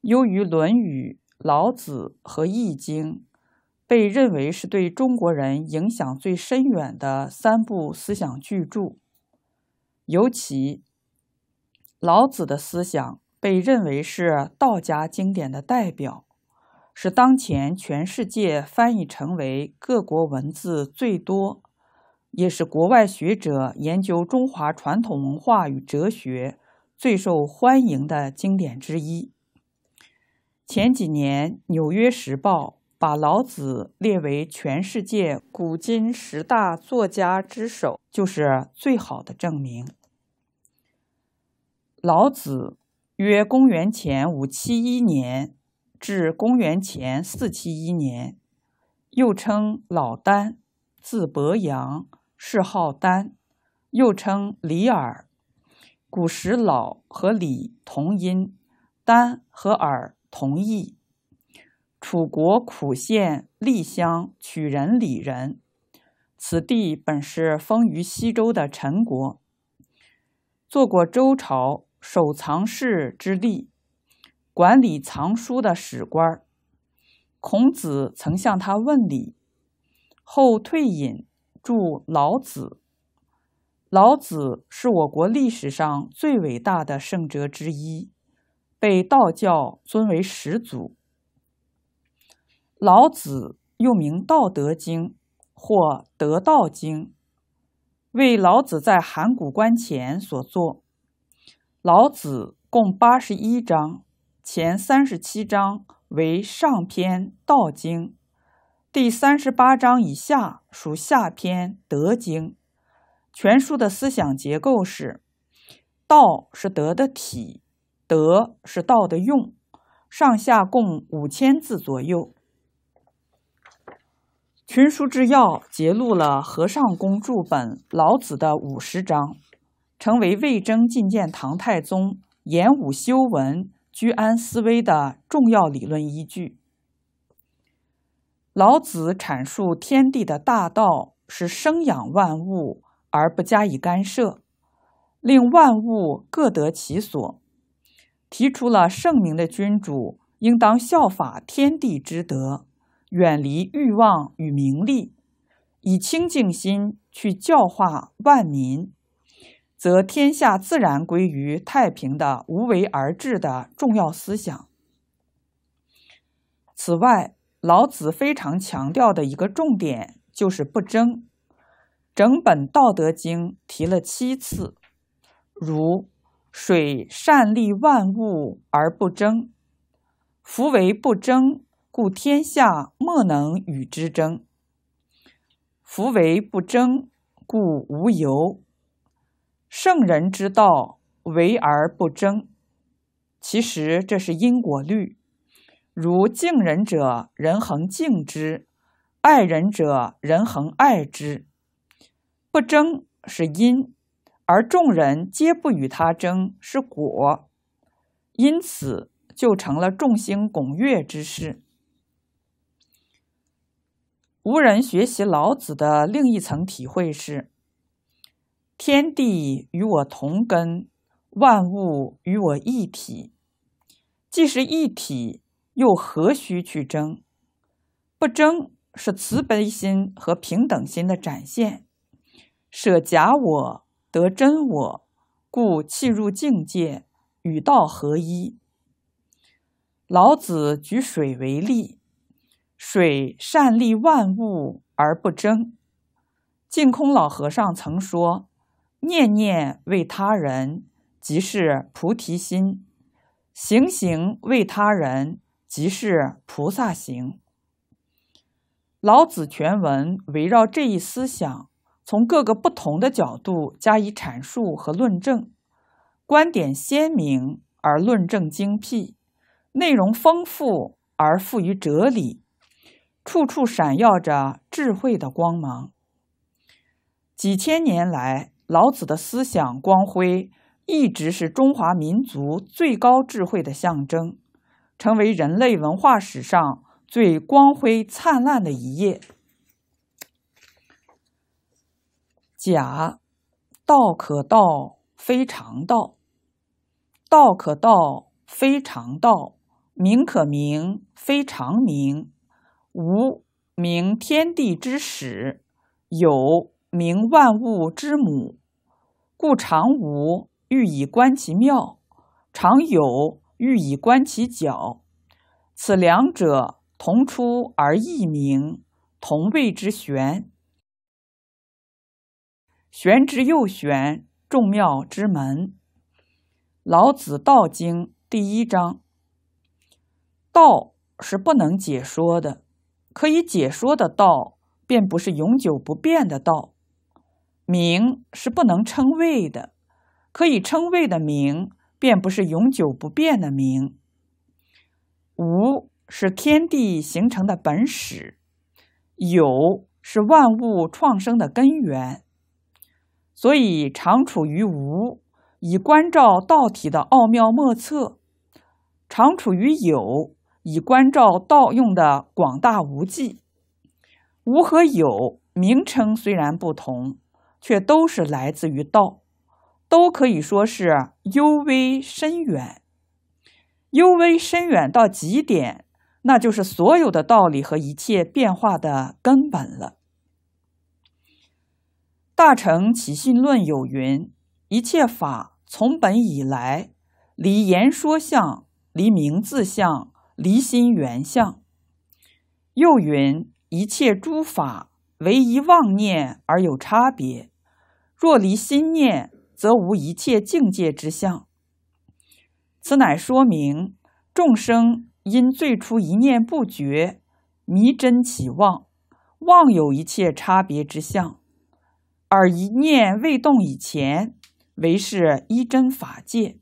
由于《论语》。老子和《易经》被认为是对中国人影响最深远的三部思想巨著。尤其，老子的思想被认为是道家经典的代表，是当前全世界翻译成为各国文字最多，也是国外学者研究中华传统文化与哲学最受欢迎的经典之一。前几年，《纽约时报》把老子列为全世界古今十大作家之首，就是最好的证明。老子约公元前五七一年至公元前四七一年，又称老聃，字伯阳，谥号聃，又称李耳。古时“老”和“李”同音，“聃”和“耳”。同意。楚国苦县栗乡曲仁里人，此地本是封于西周的陈国，做过周朝守藏室之吏，管理藏书的史官。孔子曾向他问礼，后退隐著老子。老子是我国历史上最伟大的圣哲之一。被道教尊为始祖。老子又名《道德经》或《德道经》，为老子在函谷关前所作。老子共八十一章，前三十七章为上篇《道经》，第三十八章以下属下篇《德经》。全书的思想结构是：道是德的体。德是道的用，上下共五千字左右。群书之要，揭录了和尚公著本《老子》的五十章，成为魏征觐见唐太宗“演武修文，居安思危”的重要理论依据。老子阐述天地的大道是生养万物而不加以干涉，令万物各得其所。提出了圣明的君主应当效法天地之德，远离欲望与名利，以清净心去教化万民，则天下自然归于太平的无为而治的重要思想。此外，老子非常强调的一个重点就是不争，整本《道德经》提了七次，如。水善利万物而不争，夫为不争，故天下莫能与之争。夫为不争，故无尤。圣人之道，为而不争。其实这是因果律，如敬人者人恒敬之，爱人者人恒爱之。不争是因。而众人皆不与他争，是果，因此就成了众星拱月之势。无人学习老子的另一层体会是：天地与我同根，万物与我一体。既是一体，又何须去争？不争是慈悲心和平等心的展现，舍假我。得真我，故契入境界，与道合一。老子举水为例，水善利万物而不争。净空老和尚曾说：“念念为他人，即是菩提心；行行为他人，即是菩萨行。”老子全文围绕这一思想。从各个不同的角度加以阐述和论证，观点鲜明而论证精辟，内容丰富而富于哲理，处处闪耀着智慧的光芒。几千年来，老子的思想光辉一直是中华民族最高智慧的象征，成为人类文化史上最光辉灿烂的一页。甲，道可道，非常道；道可道，非常道。名可名，非常名。无名，天地之始；有名，万物之母。故常无欲，以观其妙；常有欲，以观其徼。此两者，同出而异名，同谓之玄。玄之又玄，众妙之门。《老子·道经》第一章：道是不能解说的，可以解说的道便不是永久不变的道；名是不能称谓的，可以称谓的名便不是永久不变的名。无是天地形成的本始，有是万物创生的根源。所以，常处于无，以关照道体的奥妙莫测；常处于有，以关照道用的广大无际。无和有名称虽然不同，却都是来自于道，都可以说是幽微深远。幽微深远到极点，那就是所有的道理和一切变化的根本了。大乘起信论有云：“一切法从本以来，离言说相，离名字相，离心缘相。”又云：“一切诸法唯一妄念而有差别。若离心念，则无一切境界之相。”此乃说明众生因最初一念不觉，迷真起妄，妄有一切差别之相。而一念未动以前，为是一真法界。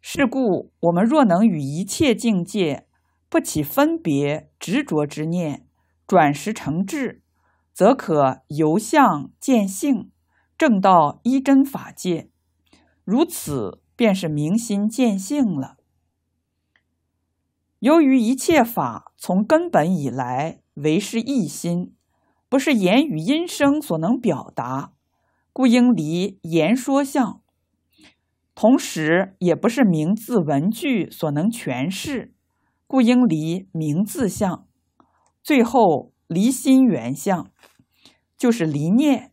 是故，我们若能与一切境界不起分别执着之念，转时成智，则可由相见性，证到一真法界。如此，便是明心见性了。由于一切法从根本以来，为是一心。不是言语音声所能表达，故应离言说相；同时，也不是名字文句所能诠释，故应离名字相。最后，离心缘相，就是离念，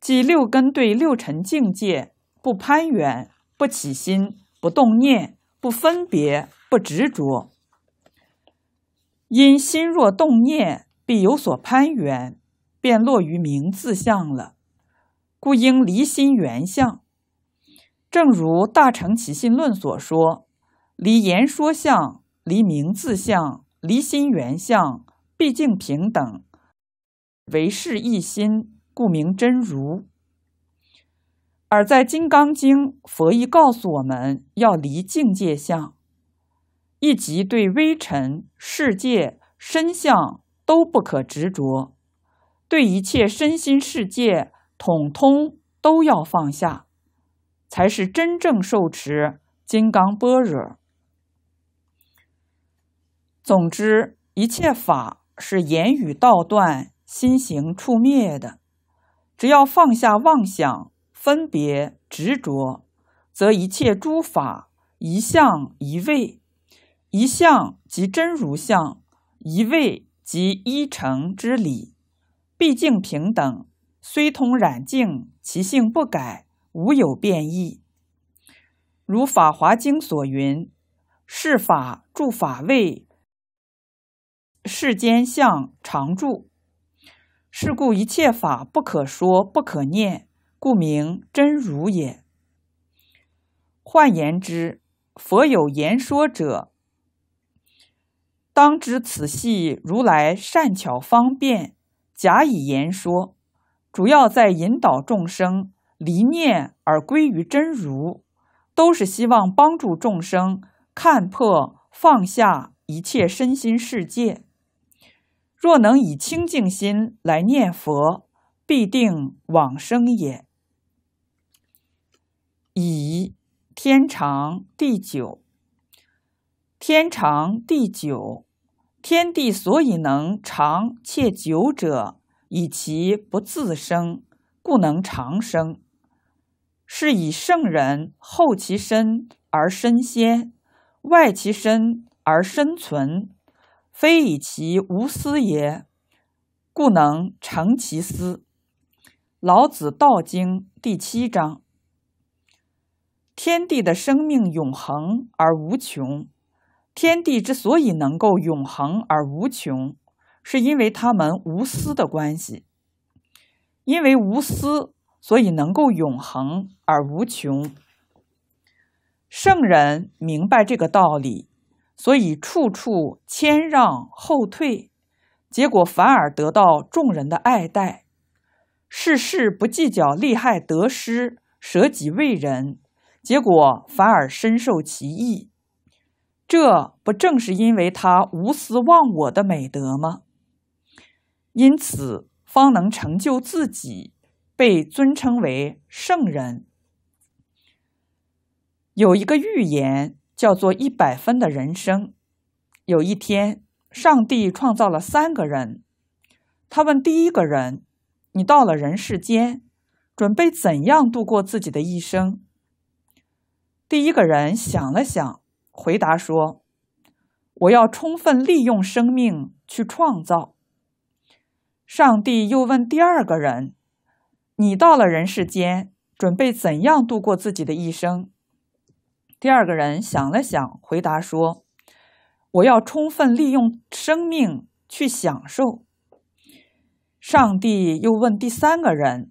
即六根对六尘境界不攀缘、不起心、不动念、不分别、不执着。因心若动念，必有所攀援，便落于名字相了，故应离心缘相。正如《大乘起信论》所说：“离言说相，离名字相，离心缘相，毕竟平等，唯是一心，故名真如。”而在《金刚经》，佛亦告诉我们要离境界相，以及对微尘、世界、身相。都不可执着，对一切身心世界统通都要放下，才是真正受持金刚般若。总之，一切法是言语道断、心行处灭的。只要放下妄想、分别、执着，则一切诸法一相一位。一相即真如相，一位即一成之理，毕竟平等，虽通染净，其性不改，无有变异。如《法华经》所云：“是法住法位，世间相常住。”是故一切法不可说，不可念，故名真如也。换言之，佛有言说者。当知此系如来善巧方便假以言说，主要在引导众生离念而归于真如，都是希望帮助众生看破放下一切身心世界。若能以清净心来念佛，必定往生也。以天长地久，天长地久。天地所以能长且久者，以其不自生，故能长生。是以圣人后其身而身先，外其身而身存。非以其无私也，故能成其私。《老子·道经》第七章：天地的生命永恒而无穷。天地之所以能够永恒而无穷，是因为他们无私的关系。因为无私，所以能够永恒而无穷。圣人明白这个道理，所以处处谦让后退，结果反而得到众人的爱戴。事事不计较利害得失，舍己为人，结果反而深受其益。这不正是因为他无私忘我的美德吗？因此，方能成就自己，被尊称为圣人。有一个寓言叫做《一百分的人生》。有一天，上帝创造了三个人。他问第一个人：“你到了人世间，准备怎样度过自己的一生？”第一个人想了想。回答说：“我要充分利用生命去创造。”上帝又问第二个人：“你到了人世间，准备怎样度过自己的一生？”第二个人想了想，回答说：“我要充分利用生命去享受。”上帝又问第三个人：“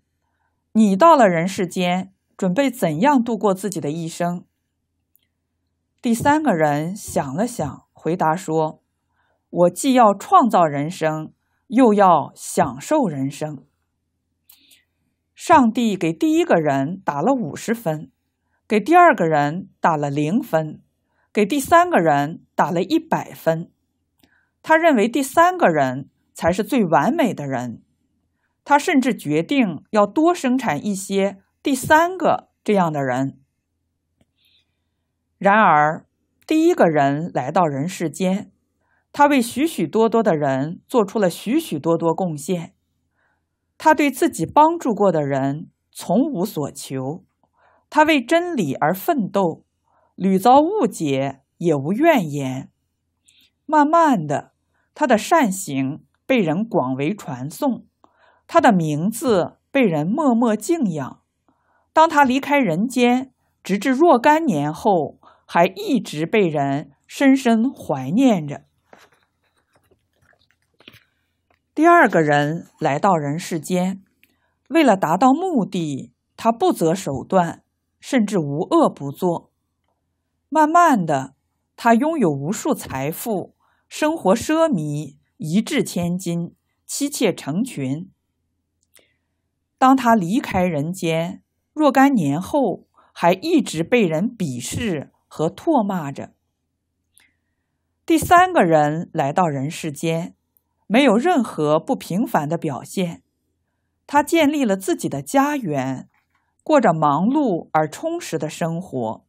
你到了人世间，准备怎样度过自己的一生？”第三个人想了想，回答说：“我既要创造人生，又要享受人生。”上帝给第一个人打了五十分，给第二个人打了零分，给第三个人打了一百分。他认为第三个人才是最完美的人，他甚至决定要多生产一些第三个这样的人。然而，第一个人来到人世间，他为许许多多的人做出了许许多多贡献。他对自己帮助过的人从无所求，他为真理而奋斗，屡遭误解也无怨言。慢慢的，他的善行被人广为传颂，他的名字被人默默敬仰。当他离开人间，直至若干年后。还一直被人深深怀念着。第二个人来到人世间，为了达到目的，他不择手段，甚至无恶不作。慢慢的，他拥有无数财富，生活奢靡，一掷千金，妻妾成群。当他离开人间若干年后，还一直被人鄙视。和唾骂着，第三个人来到人世间，没有任何不平凡的表现。他建立了自己的家园，过着忙碌而充实的生活。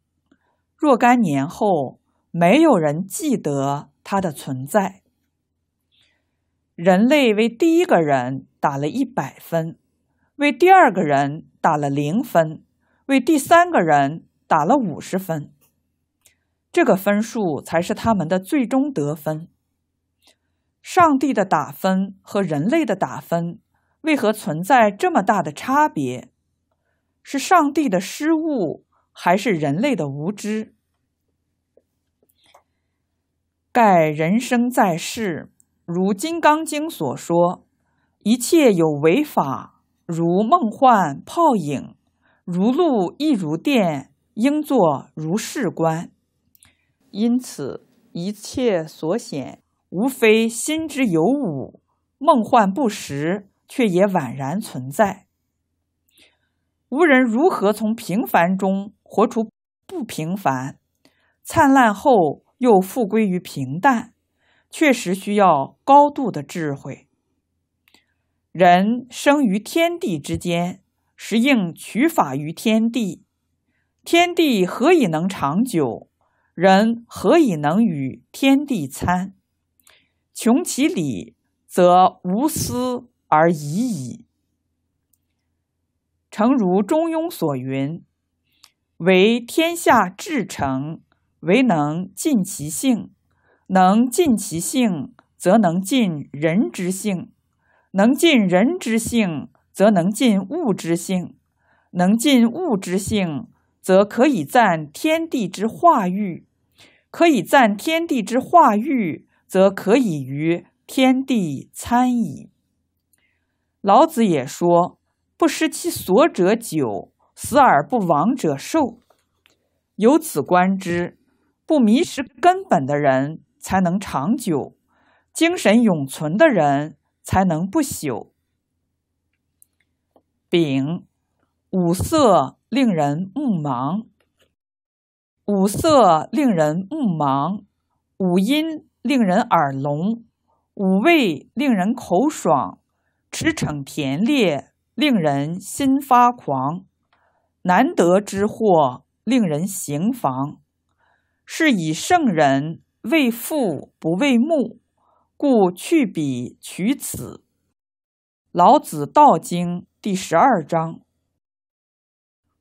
若干年后，没有人记得他的存在。人类为第一个人打了一百分，为第二个人打了零分，为第三个人打了五十分。这个分数才是他们的最终得分。上帝的打分和人类的打分为何存在这么大的差别？是上帝的失误，还是人类的无知？盖人生在世，如《金刚经》所说：“一切有为法，如梦幻泡影，如露亦如电，应作如是观。”因此，一切所显，无非心之有五，梦幻不实，却也宛然存在。无人如何从平凡中活出不平凡，灿烂后又复归于平淡，确实需要高度的智慧。人生于天地之间，实应取法于天地。天地何以能长久？人何以能与天地参？穷其理，则无思而已矣。诚如《中庸》所云：“为天下至诚，唯能尽其性。能尽其性，则能尽人之性；能尽人之性，则能尽物之性；能尽物之性，则可以赞天地之化育。”可以赞天地之化育，则可以与天地参矣。老子也说：“不失其所者久，死而不亡者寿。”由此观之，不迷失根本的人才能长久，精神永存的人才能不朽。丙，五色令人目盲。五色令人目盲，五音令人耳聋，五味令人口爽，驰骋甜猎令人心发狂，难得之货令人行妨。是以圣人，为腹不为目，故去彼取此。《老子·道经》第十二章。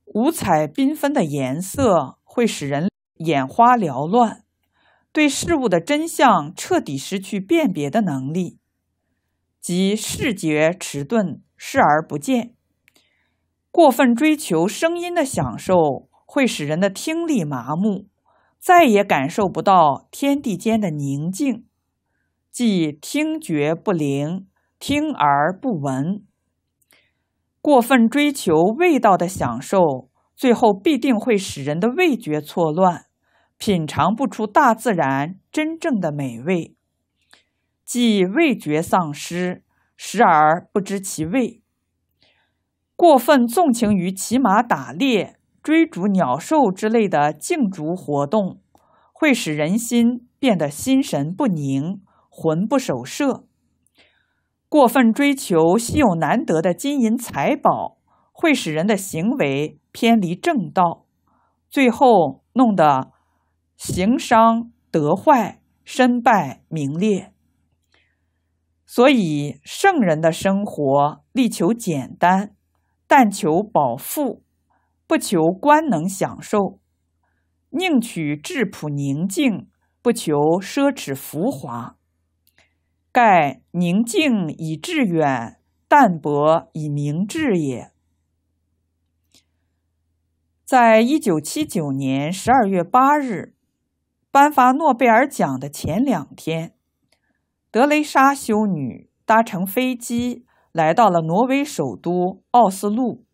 五彩缤纷的颜色。会使人眼花缭乱，对事物的真相彻底失去辨别的能力，即视觉迟钝，视而不见。过分追求声音的享受，会使人的听力麻木，再也感受不到天地间的宁静，即听觉不灵，听而不闻。过分追求味道的享受。最后必定会使人的味觉错乱，品尝不出大自然真正的美味，即味觉丧失，时而不知其味。过分纵情于骑马打猎、追逐鸟兽之类的竞逐活动，会使人心变得心神不宁、魂不守舍。过分追求稀有难得的金银财宝。会使人的行为偏离正道，最后弄得行伤德坏，身败名裂。所以，圣人的生活力求简单，但求饱腹，不求官能享受，宁取质朴宁静，不求奢侈浮华。盖宁静以致远，淡泊以明志也。在一九七九年十二月八日，颁发诺贝尔奖的前两天，德雷莎修女搭乘飞机来到了挪威首都奥斯陆，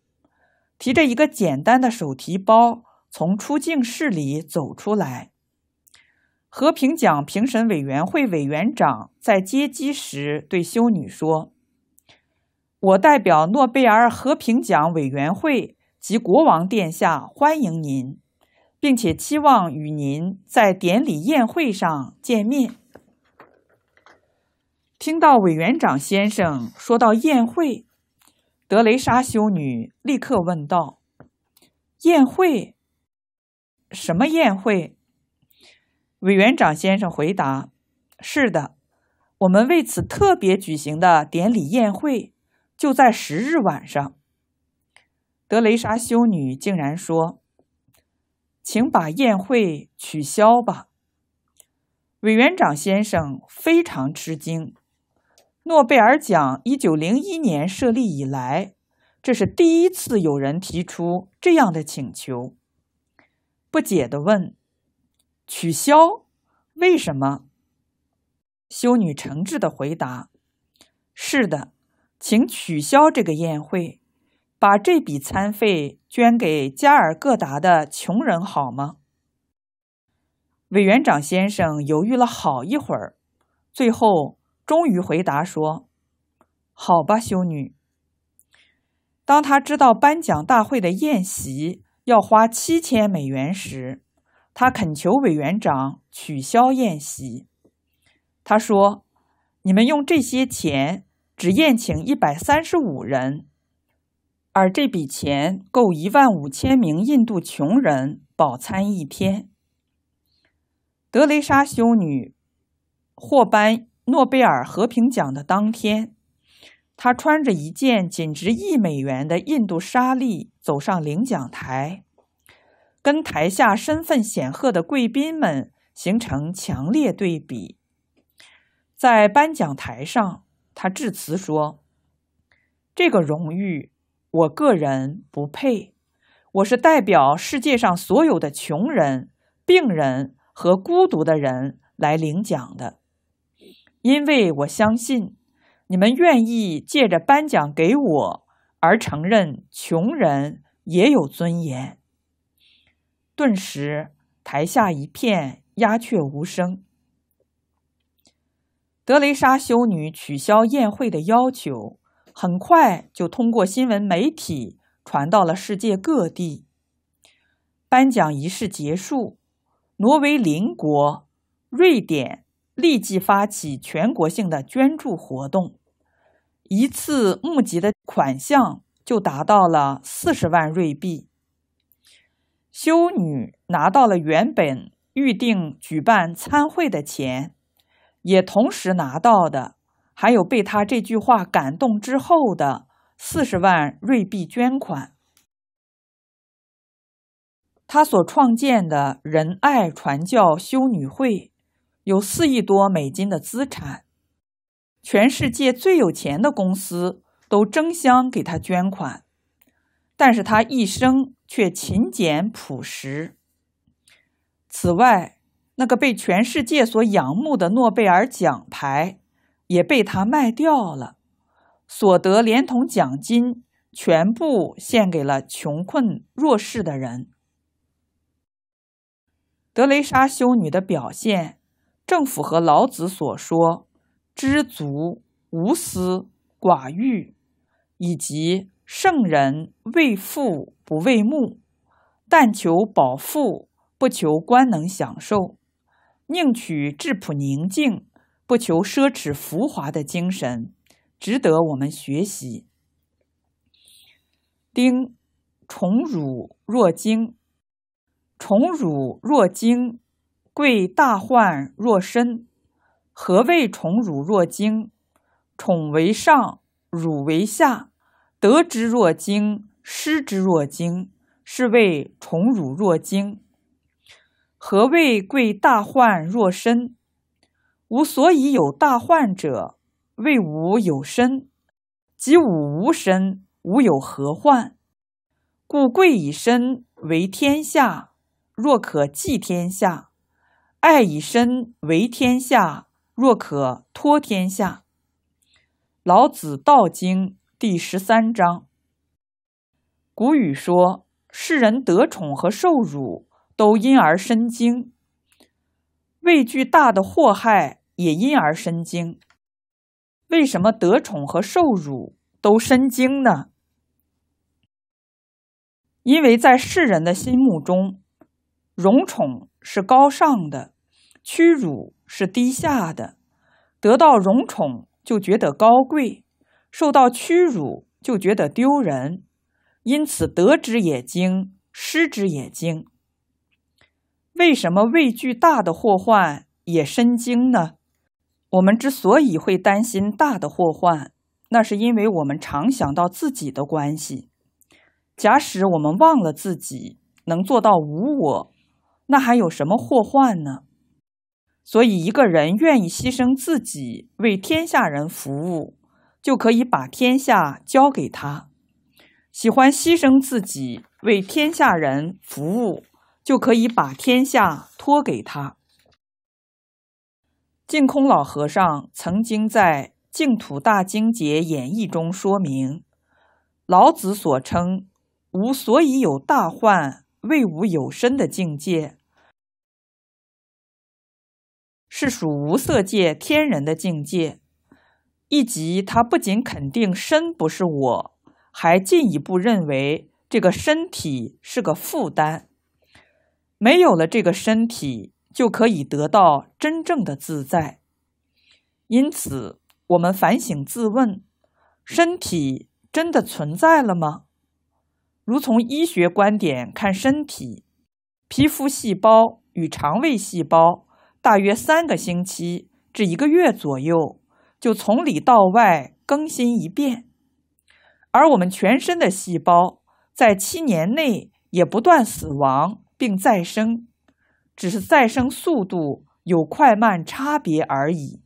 提着一个简单的手提包从出境室里走出来。和平奖评审委员会委员长在接机时对修女说：“我代表诺贝尔和平奖委员会。”及国王殿下，欢迎您，并且期望与您在典礼宴会上见面。听到委员长先生说到宴会，德雷莎修女立刻问道：“宴会？什么宴会？”委员长先生回答：“是的，我们为此特别举行的典礼宴会，就在十日晚上。”德雷莎修女竟然说：“请把宴会取消吧。”委员长先生非常吃惊。诺贝尔奖一九零一年设立以来，这是第一次有人提出这样的请求。不解的问：“取消？为什么？”修女诚挚的回答：“是的，请取消这个宴会。”把这笔餐费捐给加尔各答的穷人好吗？委员长先生犹豫了好一会儿，最后终于回答说：“好吧，修女。”当他知道颁奖大会的宴席要花七千美元时，他恳求委员长取消宴席。他说：“你们用这些钱只宴请一百三十五人。”而这笔钱够一万五千名印度穷人饱餐一天。德雷莎修女获颁诺贝尔和平奖的当天，她穿着一件仅值一美元的印度纱丽走上领奖台，跟台下身份显赫的贵宾们形成强烈对比。在颁奖台上，他致辞说：“这个荣誉。”我个人不配，我是代表世界上所有的穷人、病人和孤独的人来领奖的，因为我相信你们愿意借着颁奖给我而承认穷人也有尊严。顿时，台下一片鸦雀无声。德雷莎修女取消宴会的要求。很快就通过新闻媒体传到了世界各地。颁奖仪式结束，挪威邻国瑞典立即发起全国性的捐助活动，一次募集的款项就达到了四十万瑞币。修女拿到了原本预定举办参会的钱，也同时拿到的。还有被他这句话感动之后的四十万瑞币捐款，他所创建的仁爱传教修女会有四亿多美金的资产，全世界最有钱的公司都争相给他捐款，但是他一生却勤俭朴实。此外，那个被全世界所仰慕的诺贝尔奖牌。也被他卖掉了，所得连同奖金全部献给了穷困弱势的人。德雷莎修女的表现正符合老子所说：“知足、无私、寡欲，以及圣人为富不为目，但求饱腹不求官能享受，宁取质朴宁静。”不求奢侈浮华的精神，值得我们学习。丁，宠辱若惊，宠辱若惊，贵大患若身。何谓宠辱若惊？宠为上，辱为下，得之若惊，失之若惊，是谓宠辱若惊。何谓贵大患若身？吾所以有大患者，为吾有身；及吾无身，吾有何患？故贵以身为天下，若可济天下；爱以身为天下，若可托天下。《老子·道经》第十三章。古语说：世人得宠和受辱，都因而生惊。畏惧大的祸害，也因而生惊。为什么得宠和受辱都生惊呢？因为在世人的心目中，荣宠是高尚的，屈辱是低下的。得到荣宠就觉得高贵，受到屈辱就觉得丢人。因此，得之也惊，失之也惊。为什么畏惧大的祸患也生惊呢？我们之所以会担心大的祸患，那是因为我们常想到自己的关系。假使我们忘了自己，能做到无我，那还有什么祸患呢？所以，一个人愿意牺牲自己为天下人服务，就可以把天下交给他；喜欢牺牲自己为天下人服务。就可以把天下托给他。净空老和尚曾经在《净土大经解演义》中说明，老子所称“无所以有大患，为吾有身”的境界，是属无色界天人的境界，以及他不仅肯定身不是我，还进一步认为这个身体是个负担。没有了这个身体，就可以得到真正的自在。因此，我们反省自问：身体真的存在了吗？如从医学观点看，身体皮肤细胞与肠胃细胞大约三个星期至一个月左右就从里到外更新一遍，而我们全身的细胞在七年内也不断死亡。并再生，只是再生速度有快慢差别而已。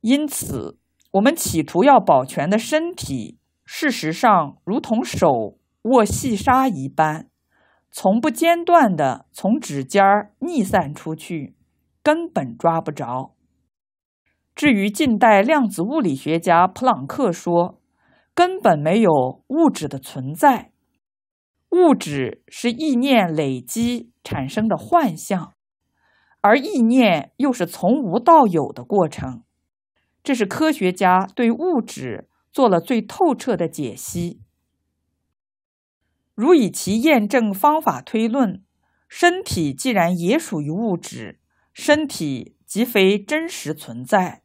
因此，我们企图要保全的身体，事实上如同手握细沙一般，从不间断的从指尖儿逆散出去，根本抓不着。至于近代量子物理学家普朗克说，根本没有物质的存在。物质是意念累积产生的幻象，而意念又是从无到有的过程。这是科学家对物质做了最透彻的解析。如以其验证方法推论，身体既然也属于物质，身体即非真实存在，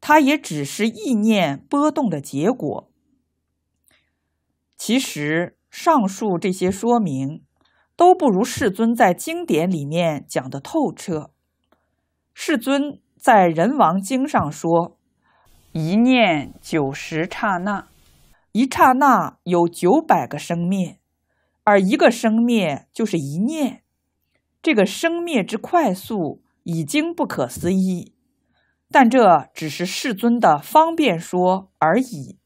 它也只是意念波动的结果。其实。上述这些说明都不如世尊在经典里面讲的透彻。世尊在《人王经》上说：“一念九十刹那，一刹那有九百个生灭，而一个生灭就是一念。这个生灭之快速已经不可思议，但这只是世尊的方便说而已。”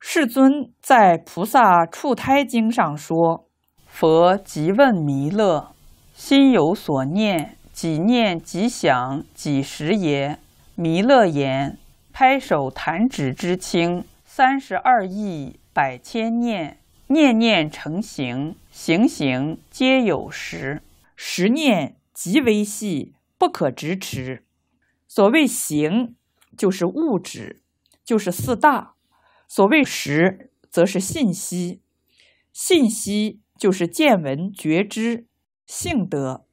世尊在《菩萨处胎经》上说：“佛即问弥勒，心有所念，几念几想几时也？”弥勒言：“拍手弹指之轻，三十二亿百千念，念念成形，形形皆有时。时念极为细，不可直持。所谓形，就是物质，就是四大。”所谓实，则是信息；信息就是见闻觉知、性德、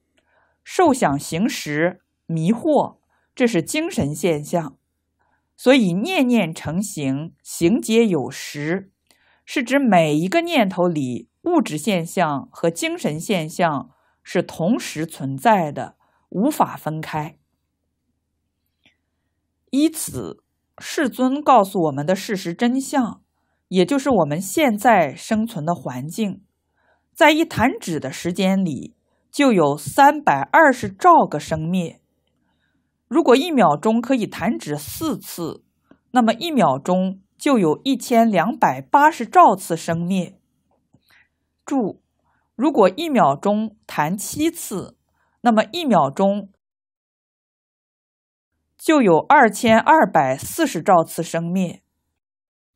受想行识、迷惑，这是精神现象。所以，念念成行，行皆有时，是指每一个念头里，物质现象和精神现象是同时存在的，无法分开。依此。世尊告诉我们的事实真相，也就是我们现在生存的环境，在一弹指的时间里就有三百二十兆个生灭。如果一秒钟可以弹指四次，那么一秒钟就有一千两百八十兆次生灭。注：如果一秒钟弹七次，那么一秒钟。就有二千二百四十兆次生灭，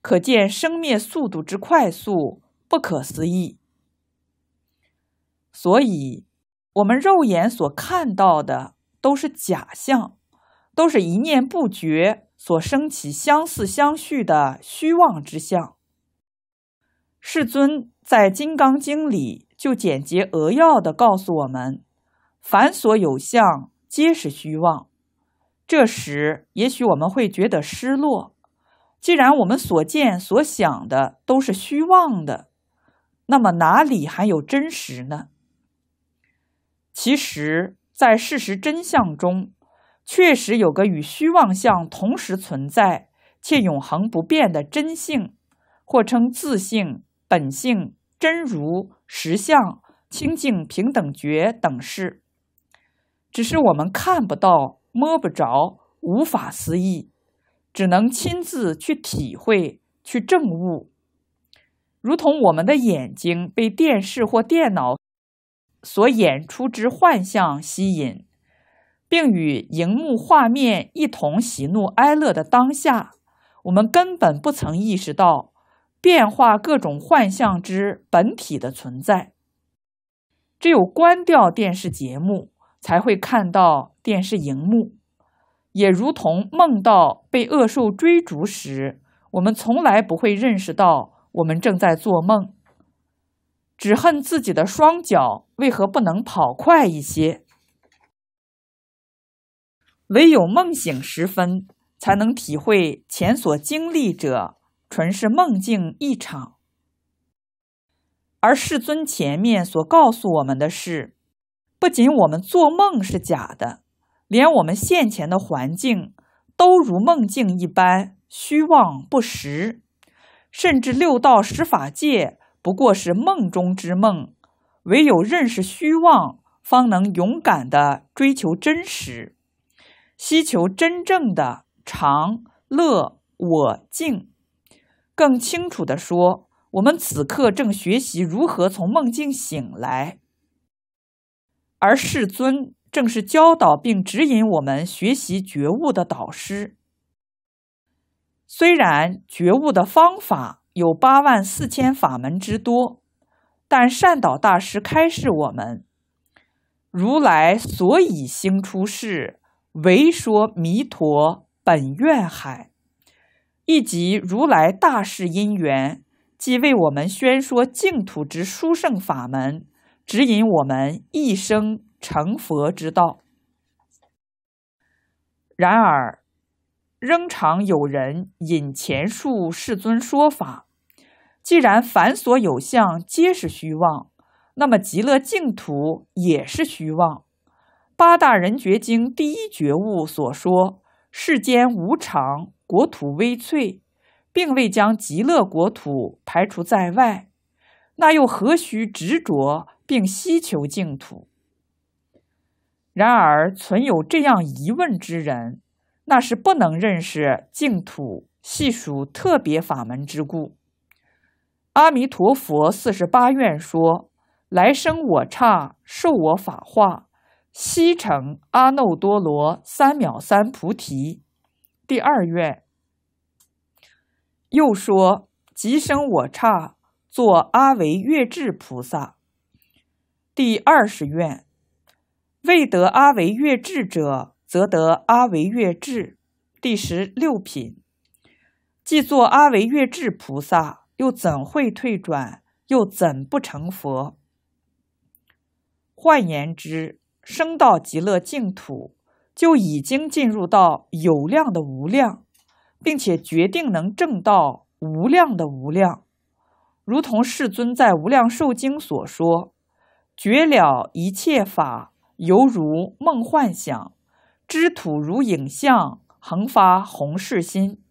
可见生灭速度之快速，不可思议。所以，我们肉眼所看到的都是假象，都是一念不觉所升起相似相续的虚妄之相。世尊在《金刚经》里就简洁扼要的告诉我们：凡所有相，皆是虚妄。这时，也许我们会觉得失落。既然我们所见所想的都是虚妄的，那么哪里还有真实呢？其实，在事实真相中，确实有个与虚妄相同时存在且永恒不变的真性，或称自性、本性、真如、实相、清净平等觉等事，只是我们看不到。摸不着，无法思议，只能亲自去体会、去证悟。如同我们的眼睛被电视或电脑所演出之幻象吸引，并与荧幕画面一同喜怒哀乐的当下，我们根本不曾意识到变化各种幻象之本体的存在。只有关掉电视节目，才会看到。便是荧幕，也如同梦到被恶兽追逐时，我们从来不会认识到我们正在做梦，只恨自己的双脚为何不能跑快一些。唯有梦醒时分，才能体会前所经历者纯是梦境一场。而世尊前面所告诉我们的，是不仅我们做梦是假的。连我们现前的环境都如梦境一般虚妄不实，甚至六道十法界不过是梦中之梦。唯有认识虚妄，方能勇敢地追求真实，希求真正的常乐我净。更清楚地说，我们此刻正学习如何从梦境醒来，而世尊。正是教导并指引我们学习觉悟的导师。虽然觉悟的方法有八万四千法门之多，但善导大师开示我们：“如来所以兴出世，唯说弥陀本愿海，以及如来大势因缘，即为我们宣说净土之殊胜法门，指引我们一生。”成佛之道，然而仍常有人引前述世尊说法：既然凡所有相皆是虚妄，那么极乐净土也是虚妄。《八大人觉经》第一觉悟所说“世间无常，国土微脆”，并未将极乐国土排除在外。那又何须执着并希求净土？然而存有这样疑问之人，那是不能认识净土系属特别法门之故。阿弥陀佛四十八愿说：来生我刹受我法化，悉成阿耨多罗三藐三菩提。第二愿又说：即生我刹作阿维月智菩萨。第二十愿。未得阿维越智者，则得阿维越智。第十六品，既作阿维越智菩萨，又怎会退转？又怎不成佛？换言之，生到极乐净土，就已经进入到有量的无量，并且决定能证到无量的无量。如同世尊在《无量寿经》所说：“绝了一切法。”犹如梦幻想，知土如影像，恒发弘誓心。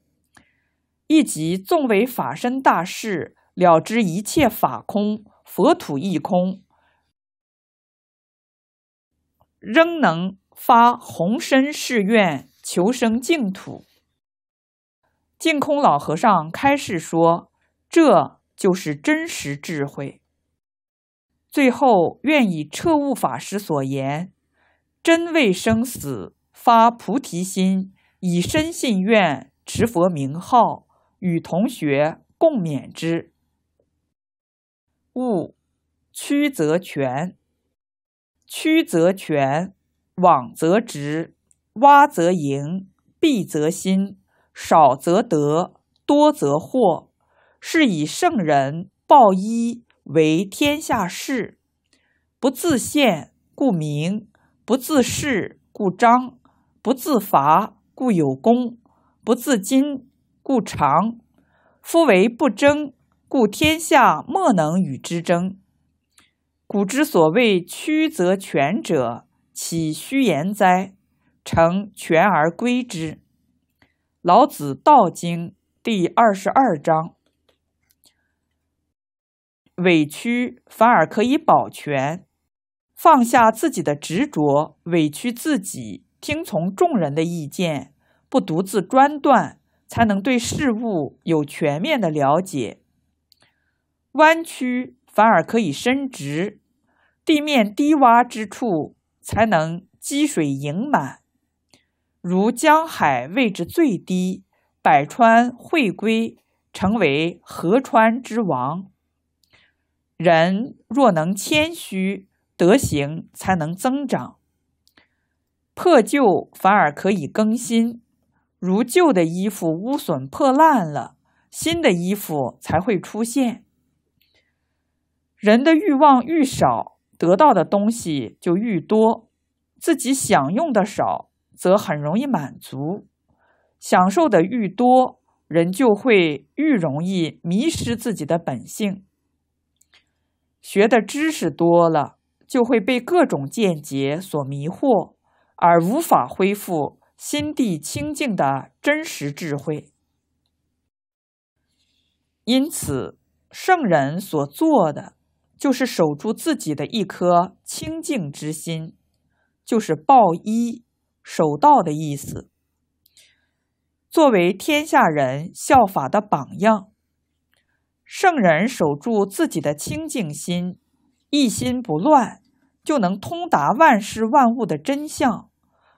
亦即纵为法身大士，了知一切法空，佛土亦空，仍能发宏身誓愿，求生净土。净空老和尚开示说：“这就是真实智慧。”最后愿以彻悟法师所言：“真为生死发菩提心，以深信愿持佛名号，与同学共勉之。”物曲则全，曲则全，枉则直，洼则盈，敝则新，少则得，多则祸。是以圣人抱一。为天下事，不自见故明，不自恃故彰，不自伐故有功，不自矜故长。夫为不争，故天下莫能与之争。古之所谓曲则全者，岂虚言哉？诚全而归之。《老子·道经》第二十二章。委屈反而可以保全，放下自己的执着，委屈自己，听从众人的意见，不独自专断，才能对事物有全面的了解。弯曲反而可以伸直，地面低洼之处才能积水盈满，如江海位置最低，百川汇归，成为河川之王。人若能谦虚，德行才能增长；破旧反而可以更新。如旧的衣服污损破烂了，新的衣服才会出现。人的欲望愈少，得到的东西就愈多；自己享用的少，则很容易满足。享受的愈多，人就会愈容易迷失自己的本性。学的知识多了，就会被各种见解所迷惑，而无法恢复心地清净的真实智慧。因此，圣人所做的就是守住自己的一颗清净之心，就是报一守道的意思。作为天下人效法的榜样。圣人守住自己的清净心，一心不乱，就能通达万事万物的真相。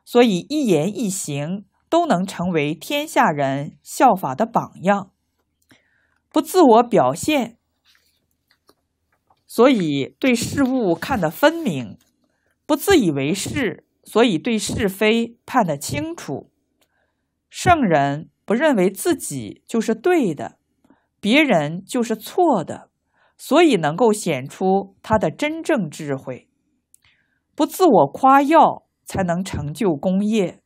所以一言一行都能成为天下人效法的榜样。不自我表现，所以对事物看得分明；不自以为是，所以对是非判得清楚。圣人不认为自己就是对的。别人就是错的，所以能够显出他的真正智慧，不自我夸耀，才能成就功业。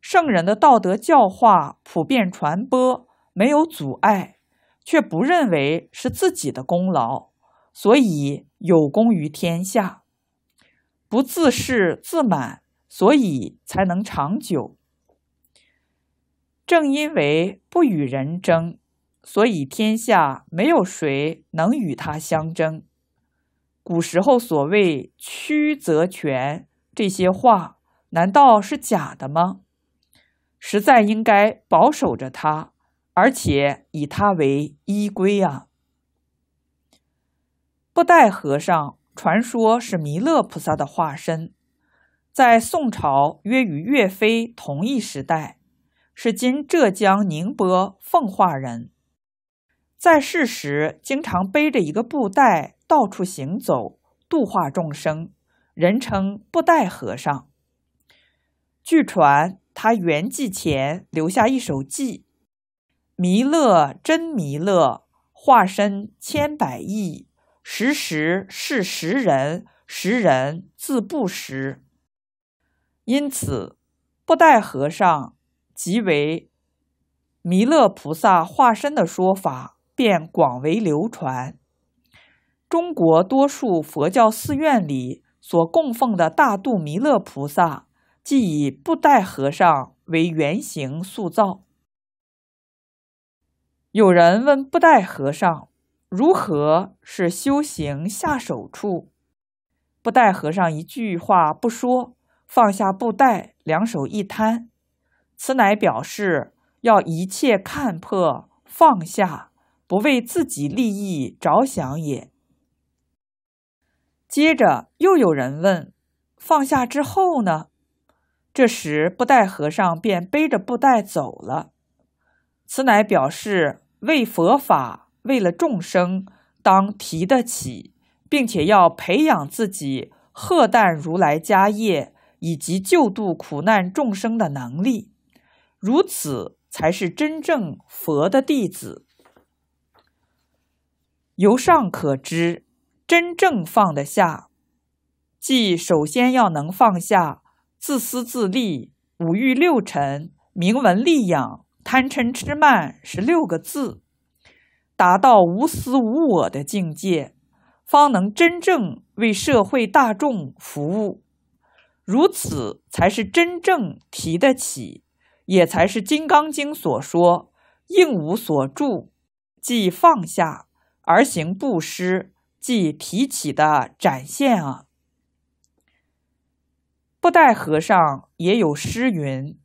圣人的道德教化普遍传播，没有阻碍，却不认为是自己的功劳，所以有功于天下。不自恃自满，所以才能长久。正因为不与人争。所以天下没有谁能与他相争。古时候所谓“曲则全”这些话，难道是假的吗？实在应该保守着它，而且以它为依归啊。布袋和尚传说是弥勒菩萨的化身，在宋朝约与岳飞同一时代，是今浙江宁波奉化人。在世时，经常背着一个布袋到处行走，度化众生，人称布袋和尚。据传，他圆寂前留下一首偈：“弥勒真弥勒，化身千百亿，时时是时人，时人自不识。”因此，布袋和尚即为弥勒菩萨化身的说法。便广为流传。中国多数佛教寺院里所供奉的大肚弥勒菩萨，即以布袋和尚为原型塑造。有人问布袋和尚如何是修行下手处，布袋和尚一句话不说，放下布袋，两手一摊，此乃表示要一切看破放下。不为自己利益着想也。接着又有人问：“放下之后呢？”这时，布袋和尚便背着布袋走了。此乃表示为佛法、为了众生，当提得起，并且要培养自己荷担如来家业以及救度苦难众生的能力。如此，才是真正佛的弟子。由上可知，真正放得下，即首先要能放下自私自利、五欲六尘、名闻利养、贪嗔痴慢，是六个字，达到无私无我的境界，方能真正为社会大众服务。如此，才是真正提得起，也才是《金刚经》所说“应无所住”，即放下。而行布施，即提起的展现啊。布袋和尚也有诗云：“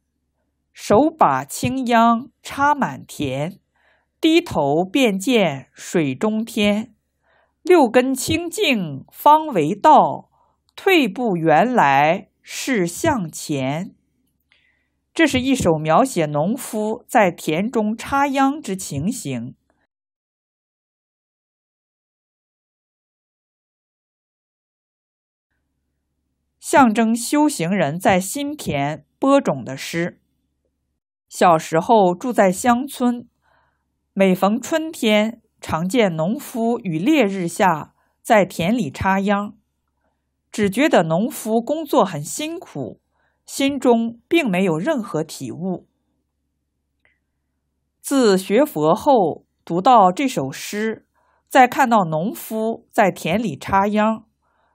手把青秧插满田，低头便见水中天。六根清净方为道，退步原来是向前。”这是一首描写农夫在田中插秧之情形。象征修行人在心田播种的诗。小时候住在乡村，每逢春天，常见农夫与烈日下在田里插秧，只觉得农夫工作很辛苦，心中并没有任何体悟。自学佛后，读到这首诗，再看到农夫在田里插秧，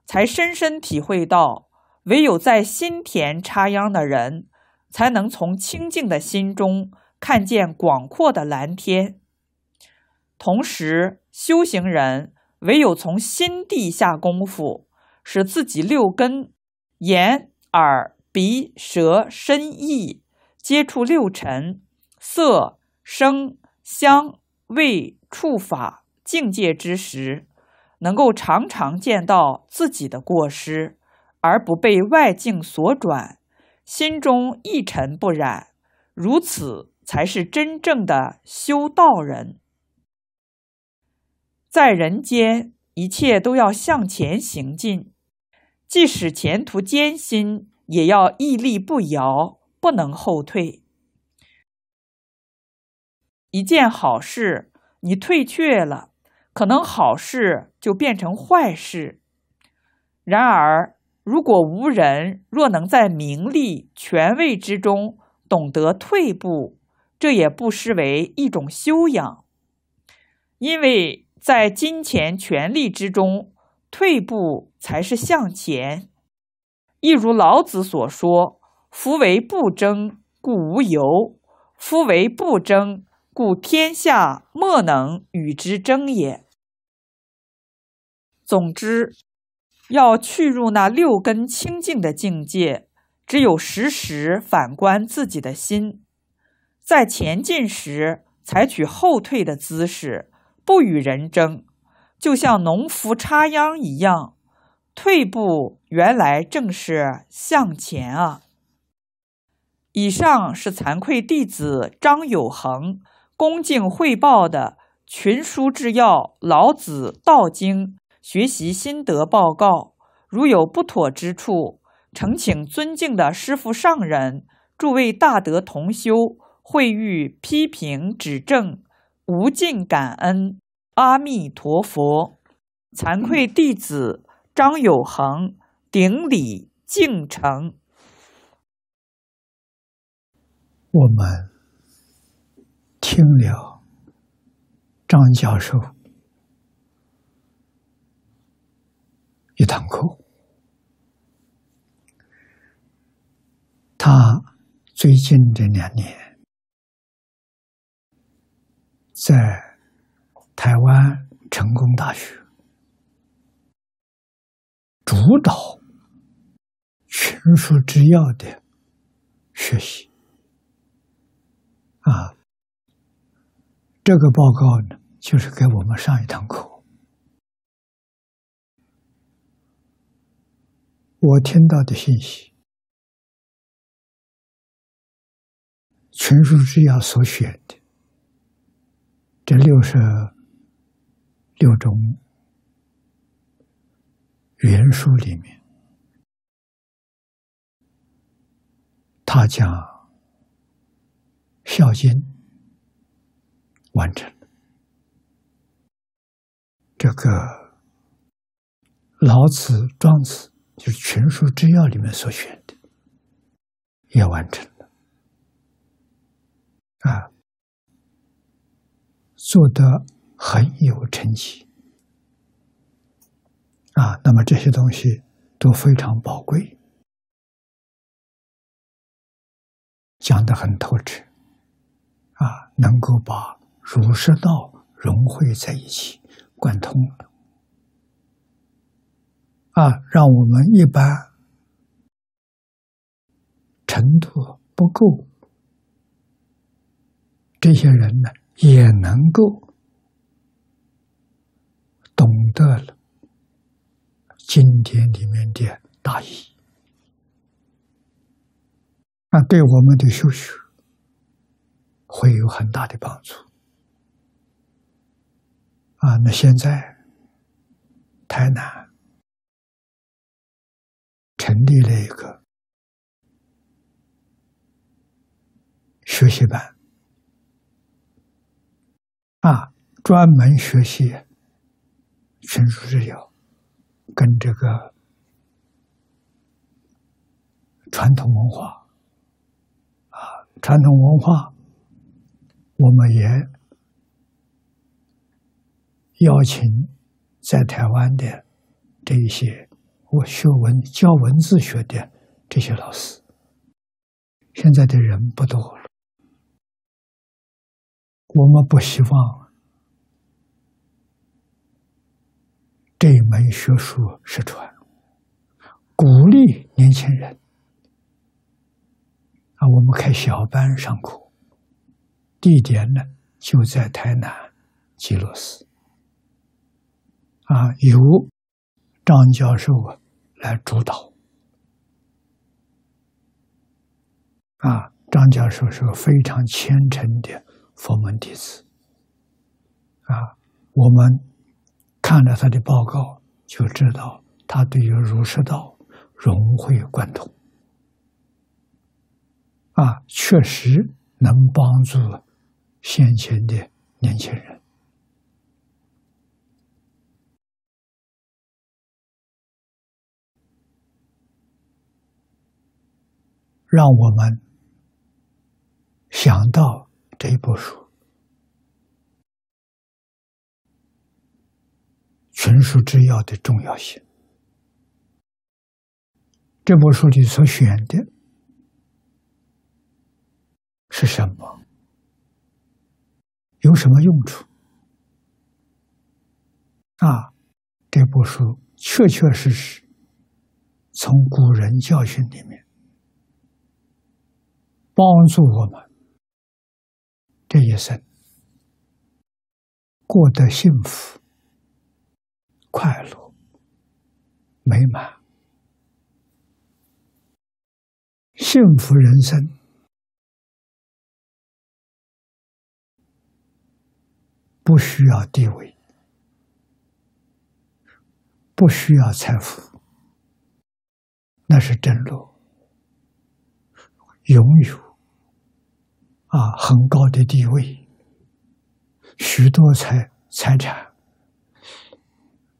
才深深体会到。唯有在心田插秧的人，才能从清净的心中看见广阔的蓝天。同时，修行人唯有从心地下功夫，使自己六根眼、耳、鼻、舌、身、意接触六尘色、声、香、味、触、法境界之时，能够常常见到自己的过失。而不被外境所转，心中一尘不染，如此才是真正的修道人。在人间，一切都要向前行进，即使前途艰辛，也要屹立不摇，不能后退。一件好事，你退却了，可能好事就变成坏事。然而。如果无人若能在名利权位之中懂得退步，这也不失为一种修养。因为在金钱、权力之中退步才是向前。一如老子所说：“夫为不争，故无尤；夫为不争，故天下莫能与之争也。”总之。要去入那六根清净的境界，只有时时反观自己的心，在前进时采取后退的姿势，不与人争，就像农夫插秧一样，退步原来正是向前啊。以上是惭愧弟子张有恒恭敬汇报的群书之要《老子》道经。学习心得报告，如有不妥之处，诚请尊敬的师父上人、诸位大德同修会遇批评指正，无尽感恩。阿弥陀佛。惭愧弟子张有恒顶礼敬承。我们听了张教授。一堂课，他最近这两年在台湾成功大学主导群书之要的学习啊，这个报告呢，就是给我们上一堂课。我听到的信息，《全书治要》所选的这六十六种原书里面，他讲孝经》完成了。这个《老子》《庄子》。就是《群书之要》里面所选的，也完成了，啊，做的很有成绩，啊，那么这些东西都非常宝贵，讲的很透彻，啊，能够把儒释道融汇在一起，贯通了。啊，让我们一般程度不够，这些人呢也能够懂得今天里面的大意，那对我们的修学会有很大的帮助。啊，那现在太难。成立了一个学习班，啊，专门学习群书治疗，跟这个传统文化，啊，传统文化，我们也邀请在台湾的这一些。我学文教文字学的这些老师，现在的人不多了。我们不希望这门学术失传，鼓励年轻人啊！我们开小班上课，地点呢就在台南基洛斯。啊，有。张教授啊来主导，啊，张教授是个非常虔诚的佛门弟子，啊，我们看了他的报告就知道他对于儒释道融会贯通，啊，确实能帮助先前的年轻人。让我们想到这一部书群书之要的重要性。这部书里所选的是什么？有什么用处？啊，这部书确确实实从古人教训里面。帮助我们这一生过得幸福、快乐、美满、幸福人生，不需要地位，不需要财富，那是正路，拥有。啊，很高的地位，许多财财产，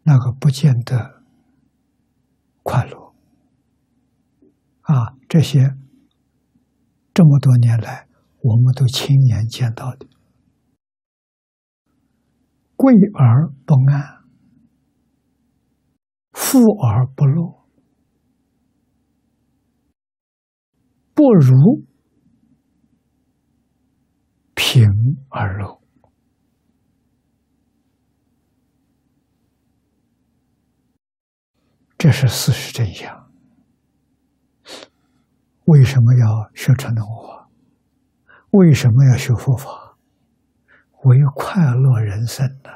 那个不见得快乐。啊，这些这么多年来，我们都亲眼见到的，贵而不安，富而不乐，不如。平而乐，这是事实真相。为什么要学传统文化？为什么要学佛法？为快乐人生呢？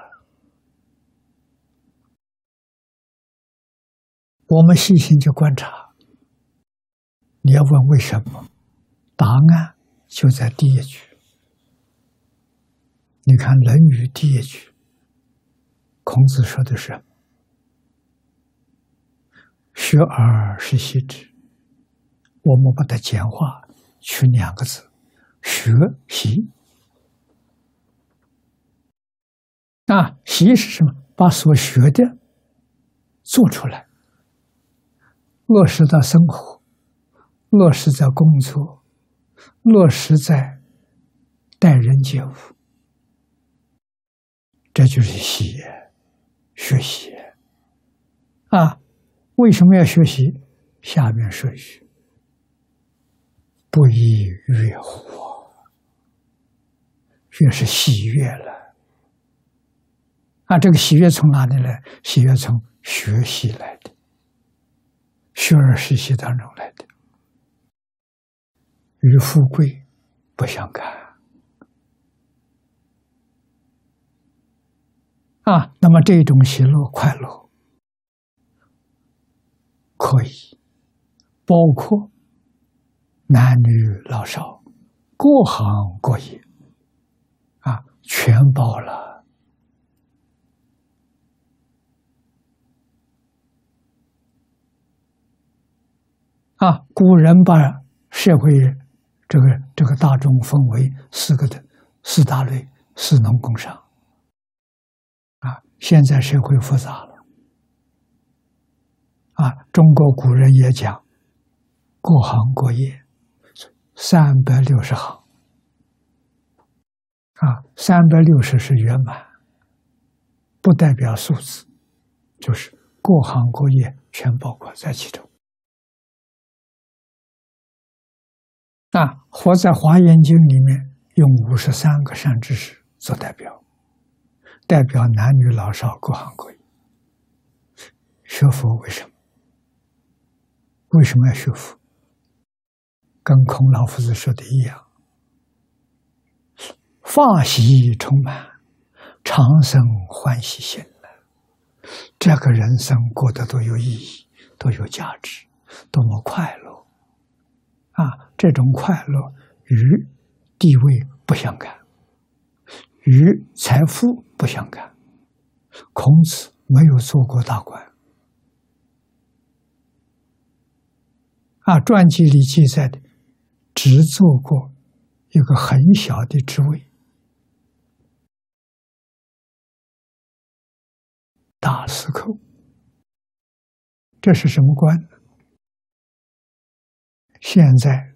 我们细心去观察。你要问为什么？答案就在第一句。你看《论语》第一句，孔子说的是“学而时习之”。我们把它简化，取两个字“学习”。那“习”是什么？把所学的做出来，落实到生活，落实在工作，落实在待人接物。这就是喜悦，学习，啊，为什么要学习？下面说一句：“不亦乐乎？”越是喜悦了。啊，这个喜悦从哪里来？喜悦从学习来的，学而时习当中来的，与富贵不相干。啊，那么这种喜乐快乐可以包括男女老少、各行各业啊，全包了。啊，古人把社会这个这个大众分为四个的四大类：四农工商。现在社会复杂了，啊！中国古人也讲，各行各业三百六十行，啊，三百六十是圆满，不代表数字，就是各行各业全包括在其中。啊，活在华严经》里面用五十三个善知识做代表。代表男女老少各行各业学佛，为什么？为什么要学佛？跟孔老夫子说的一样：“法喜充满，长生欢喜心了。”这个人生过得多有意义，多有价值，多么快乐！啊，这种快乐与地位不相干，与财富。不想干。孔子没有做过大官，啊，传记里记载的，只做过一个很小的职位，大司寇。这是什么官？现在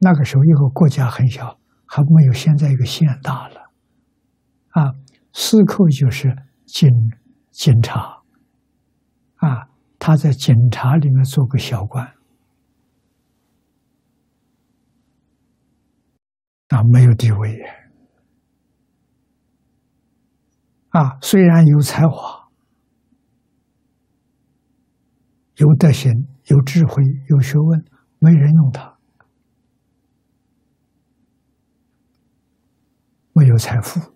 那个时候，一个国家很小，还没有现在一个县大了，啊。司寇就是警警察，啊，他在警察里面做个小官，啊，没有地位，啊，虽然有才华、有德行、有智慧、有学问，没人用他，没有财富。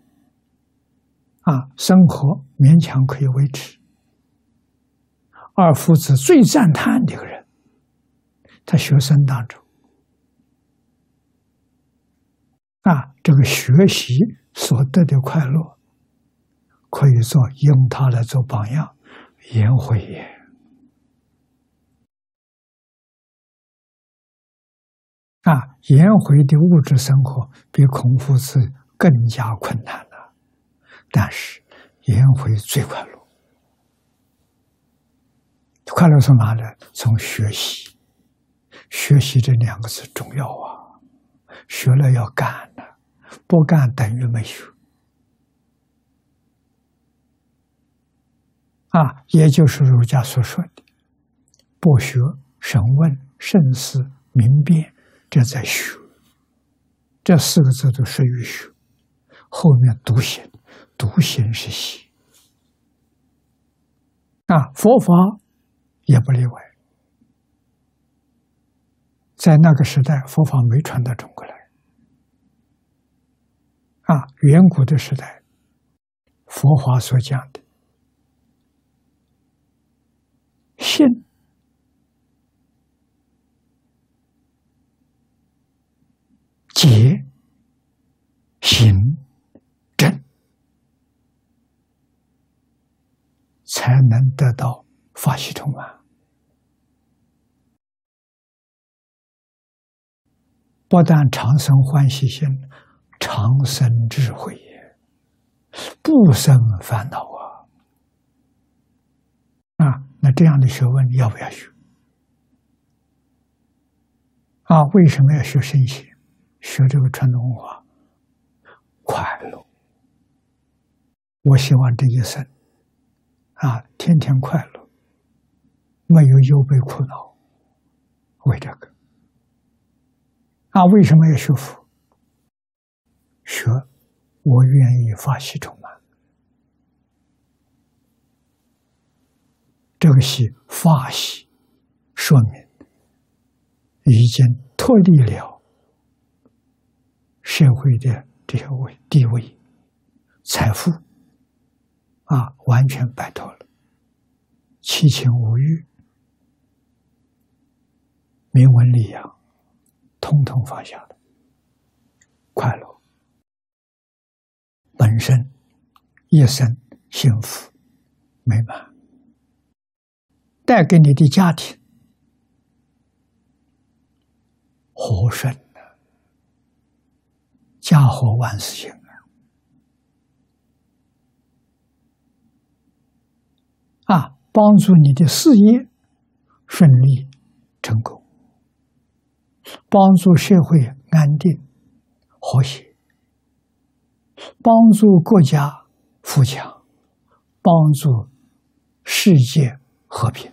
啊，生活勉强可以维持。二夫子最赞叹这个人，在学生当中，啊，这个学习所得的快乐，可以做用他来做榜样，颜回也。啊，颜回的物质生活比孔夫子更加困难。但是颜回最快乐，快乐从哪来？从学习，学习这两个字重要啊！学了要干的，不干等于没学。啊，也就是儒家所说的：博学、审问、慎思、明辨，这在学。这四个字都属于学，后面读写独行是习啊，佛法也不例外。在那个时代，佛法没传到中国来啊。远古的时代，佛法所讲的信、戒、行、正。才能得到法喜充满，不但长生欢喜心，长生智慧，不生烦恼啊！啊，那这样的学问要不要学？啊，为什么要学圣贤？学这个传统文化，快乐。我希望这一生。啊，天天快乐，没有忧悲苦恼。为这个，啊，为什么要学佛？学，我愿意发喜充满。这个喜发喜，说明已经脱离了社会的这些位地位、财富。啊，完全摆脱了七情五欲、明文里养，通通放下了，快乐本身，一生幸福美满，带给你的家庭和顺家和万事兴。啊，帮助你的事业顺利成功，帮助社会安定和谐，帮助国家富强，帮助世界和平。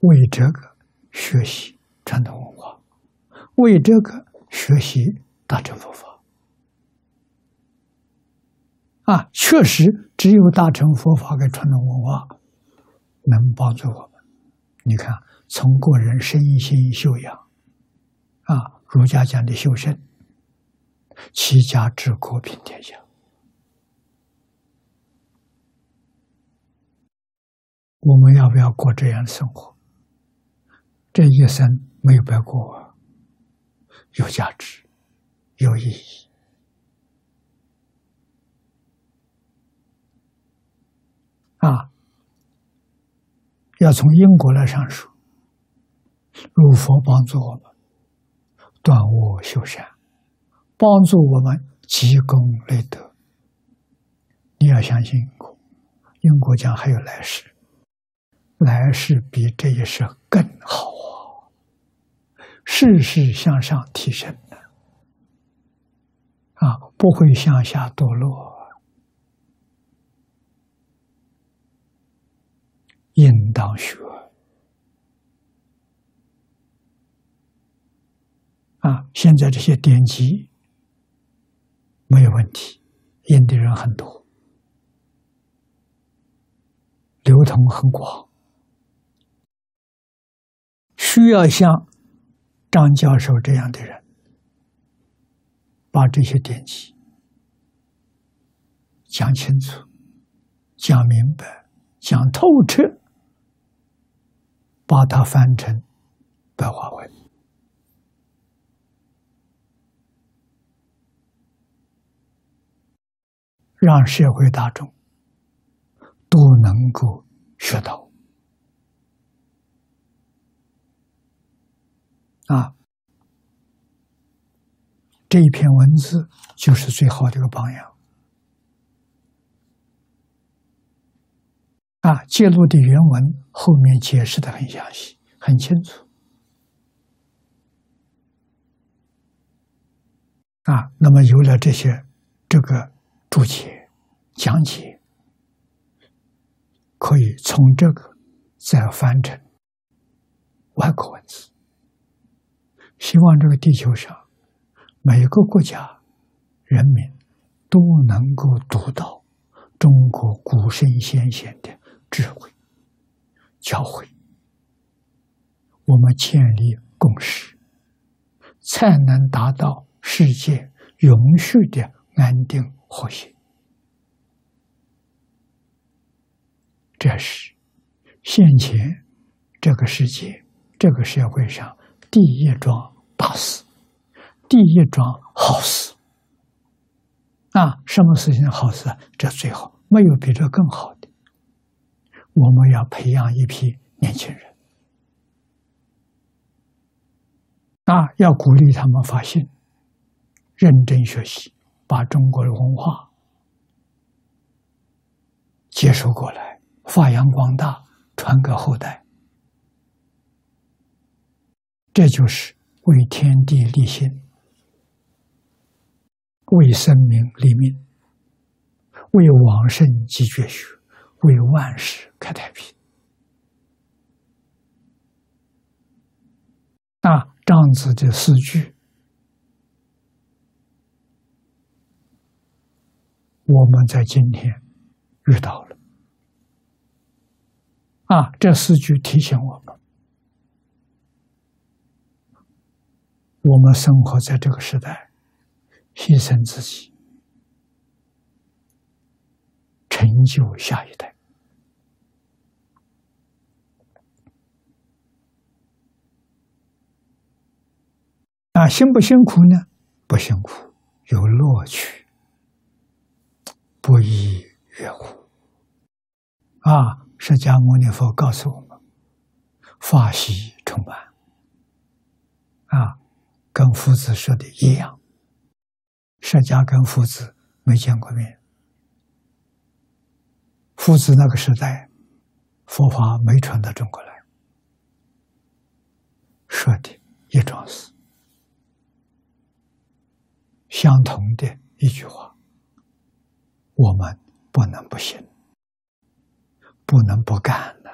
为这个学习传统文化，为这个学习大乘佛法。啊，确实，只有大乘佛法跟传统文化能帮助我们。你看，从个人身心修养，啊，儒家讲的修身，齐家治国平天下，我们要不要过这样的生活？这一生没有白过，有价值，有意义。啊，要从因果来上说，如佛帮助我们断恶修善，帮助我们积功累德。你要相信因果，因果讲还有来世，来世比这一世更好啊，事事向上提升的，啊，不会向下堕落。应当学啊！现在这些典籍没有问题，印的人很多，流通很广，需要像张教授这样的人把这些典籍讲清楚、讲明白、讲透彻。把它翻成白话文，让社会大众都能够学到。啊，这一篇文字就是最好的一个榜样。啊，记录的原文后面解释的很详细，很清楚。啊，那么有了这些这个注解讲解，可以从这个再翻成外国文字。希望这个地球上每个国家人民都能够读到中国古圣先贤的。智慧、教诲，我们建立共识，才能达到世界永续的安定和谐。这是现前这个世界、这个社会上第一桩大事，第一桩好事。啊，什么事情好事这最好，没有比这更好的。我们要培养一批年轻人，啊，要鼓励他们发心，认真学习，把中国的文化接收过来，发扬光大，传给后代。这就是为天地立心，为生民立命，为往圣继绝学。为万事开太平。这样子的四句，我们在今天遇到了。啊，这四句提醒我们：，我们生活在这个时代，牺牲自己，成就下一代。那辛不辛苦呢？不辛苦，有乐趣，不亦乐乎？啊！释迦牟尼佛告诉我们：法喜充满。啊，跟夫子说的一样。释迦跟夫子没见过面。夫子那个时代，佛法没传到中国来。说的也装死。相同的一句话，我们不能不信，不能不干的。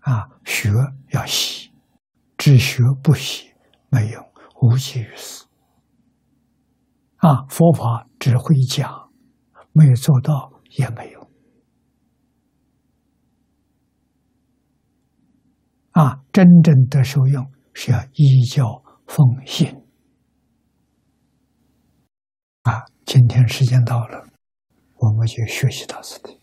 啊，学要习，只学不习没有，无济于事。啊，佛法只会讲，没有做到也没有。啊，真正的受用是要依教奉行。啊，今天时间到了，我们就学习到此地。